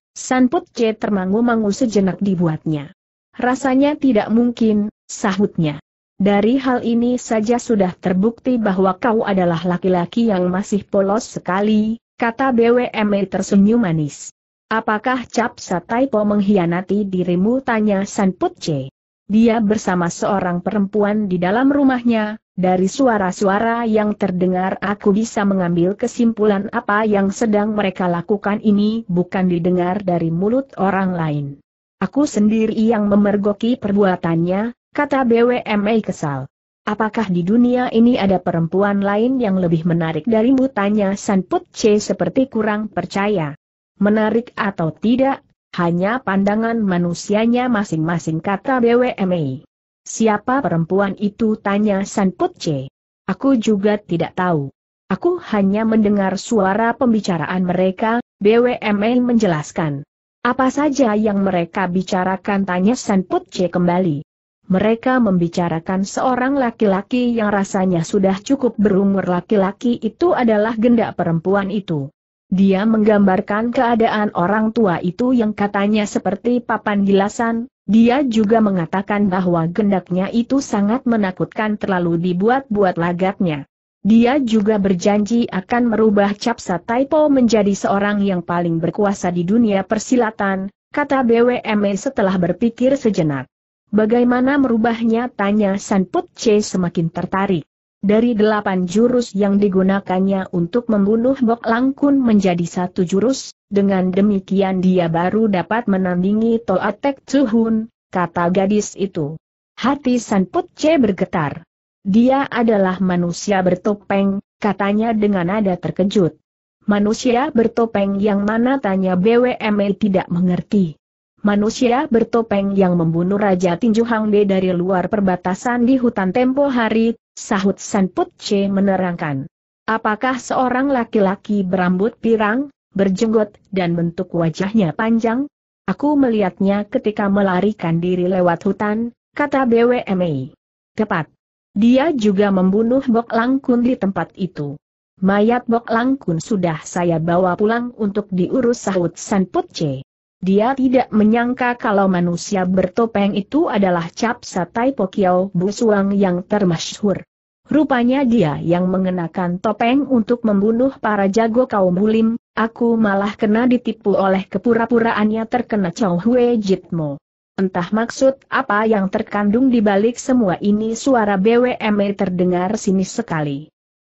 Put C termangu-mangu sejenak dibuatnya. Rasanya tidak mungkin, sahutnya. Dari hal ini saja sudah terbukti bahwa kau adalah laki-laki yang masih polos sekali, kata BWMI tersenyum manis. Apakah Cap Sataipo mengkhianati dirimu? Tanya Put C. Dia bersama seorang perempuan di dalam rumahnya, dari suara-suara yang terdengar aku bisa mengambil kesimpulan apa yang sedang mereka lakukan ini bukan didengar dari mulut orang lain. Aku sendiri yang memergoki perbuatannya, kata BWMA kesal. Apakah di dunia ini ada perempuan lain yang lebih menarik darimu tanya Sanput C seperti kurang percaya. Menarik atau tidak, hanya pandangan manusianya masing-masing kata BWMI. Siapa perempuan itu tanya San Putce. Aku juga tidak tahu. Aku hanya mendengar suara pembicaraan mereka, BWMI menjelaskan. Apa saja yang mereka bicarakan tanya San Putce kembali. Mereka membicarakan seorang laki-laki yang rasanya sudah cukup berumur laki-laki itu adalah gendak perempuan itu. Dia menggambarkan keadaan orang tua itu yang katanya seperti papan gilasan, dia juga mengatakan bahwa gendaknya itu sangat menakutkan terlalu dibuat-buat lagatnya. Dia juga berjanji akan merubah Capsa Taipo menjadi seorang yang paling berkuasa di dunia persilatan, kata BWME setelah berpikir sejenak. Bagaimana merubahnya tanya Sanput Che semakin tertarik. Dari delapan jurus yang digunakannya untuk membunuh Bok Langkun menjadi satu jurus, dengan demikian dia baru dapat menandingi Toatek Tuhun, kata gadis itu. Hati Sanput Che bergetar. Dia adalah manusia bertopeng, katanya dengan nada terkejut. Manusia bertopeng yang mana tanya BWME tidak mengerti. Manusia bertopeng yang membunuh Raja Tinju Hangde dari luar perbatasan di hutan tempo hari, sahut Sanput C menerangkan. Apakah seorang laki-laki berambut pirang, berjenggot, dan bentuk wajahnya panjang? Aku melihatnya ketika melarikan diri lewat hutan, kata BWME. Tepat. Dia juga membunuh Bok Langkun di tempat itu. Mayat Bok Langkun sudah saya bawa pulang untuk diurus sahut Sanput C. Dia tidak menyangka kalau manusia bertopeng itu adalah Cap Satai Pokiao Busuang yang termasyhur. Rupanya dia yang mengenakan topeng untuk membunuh para jago kaum bulim, aku malah kena ditipu oleh kepura-puraannya terkena Chow Hue Jitmo. Entah maksud apa yang terkandung di balik semua ini suara BWME terdengar sinis sekali.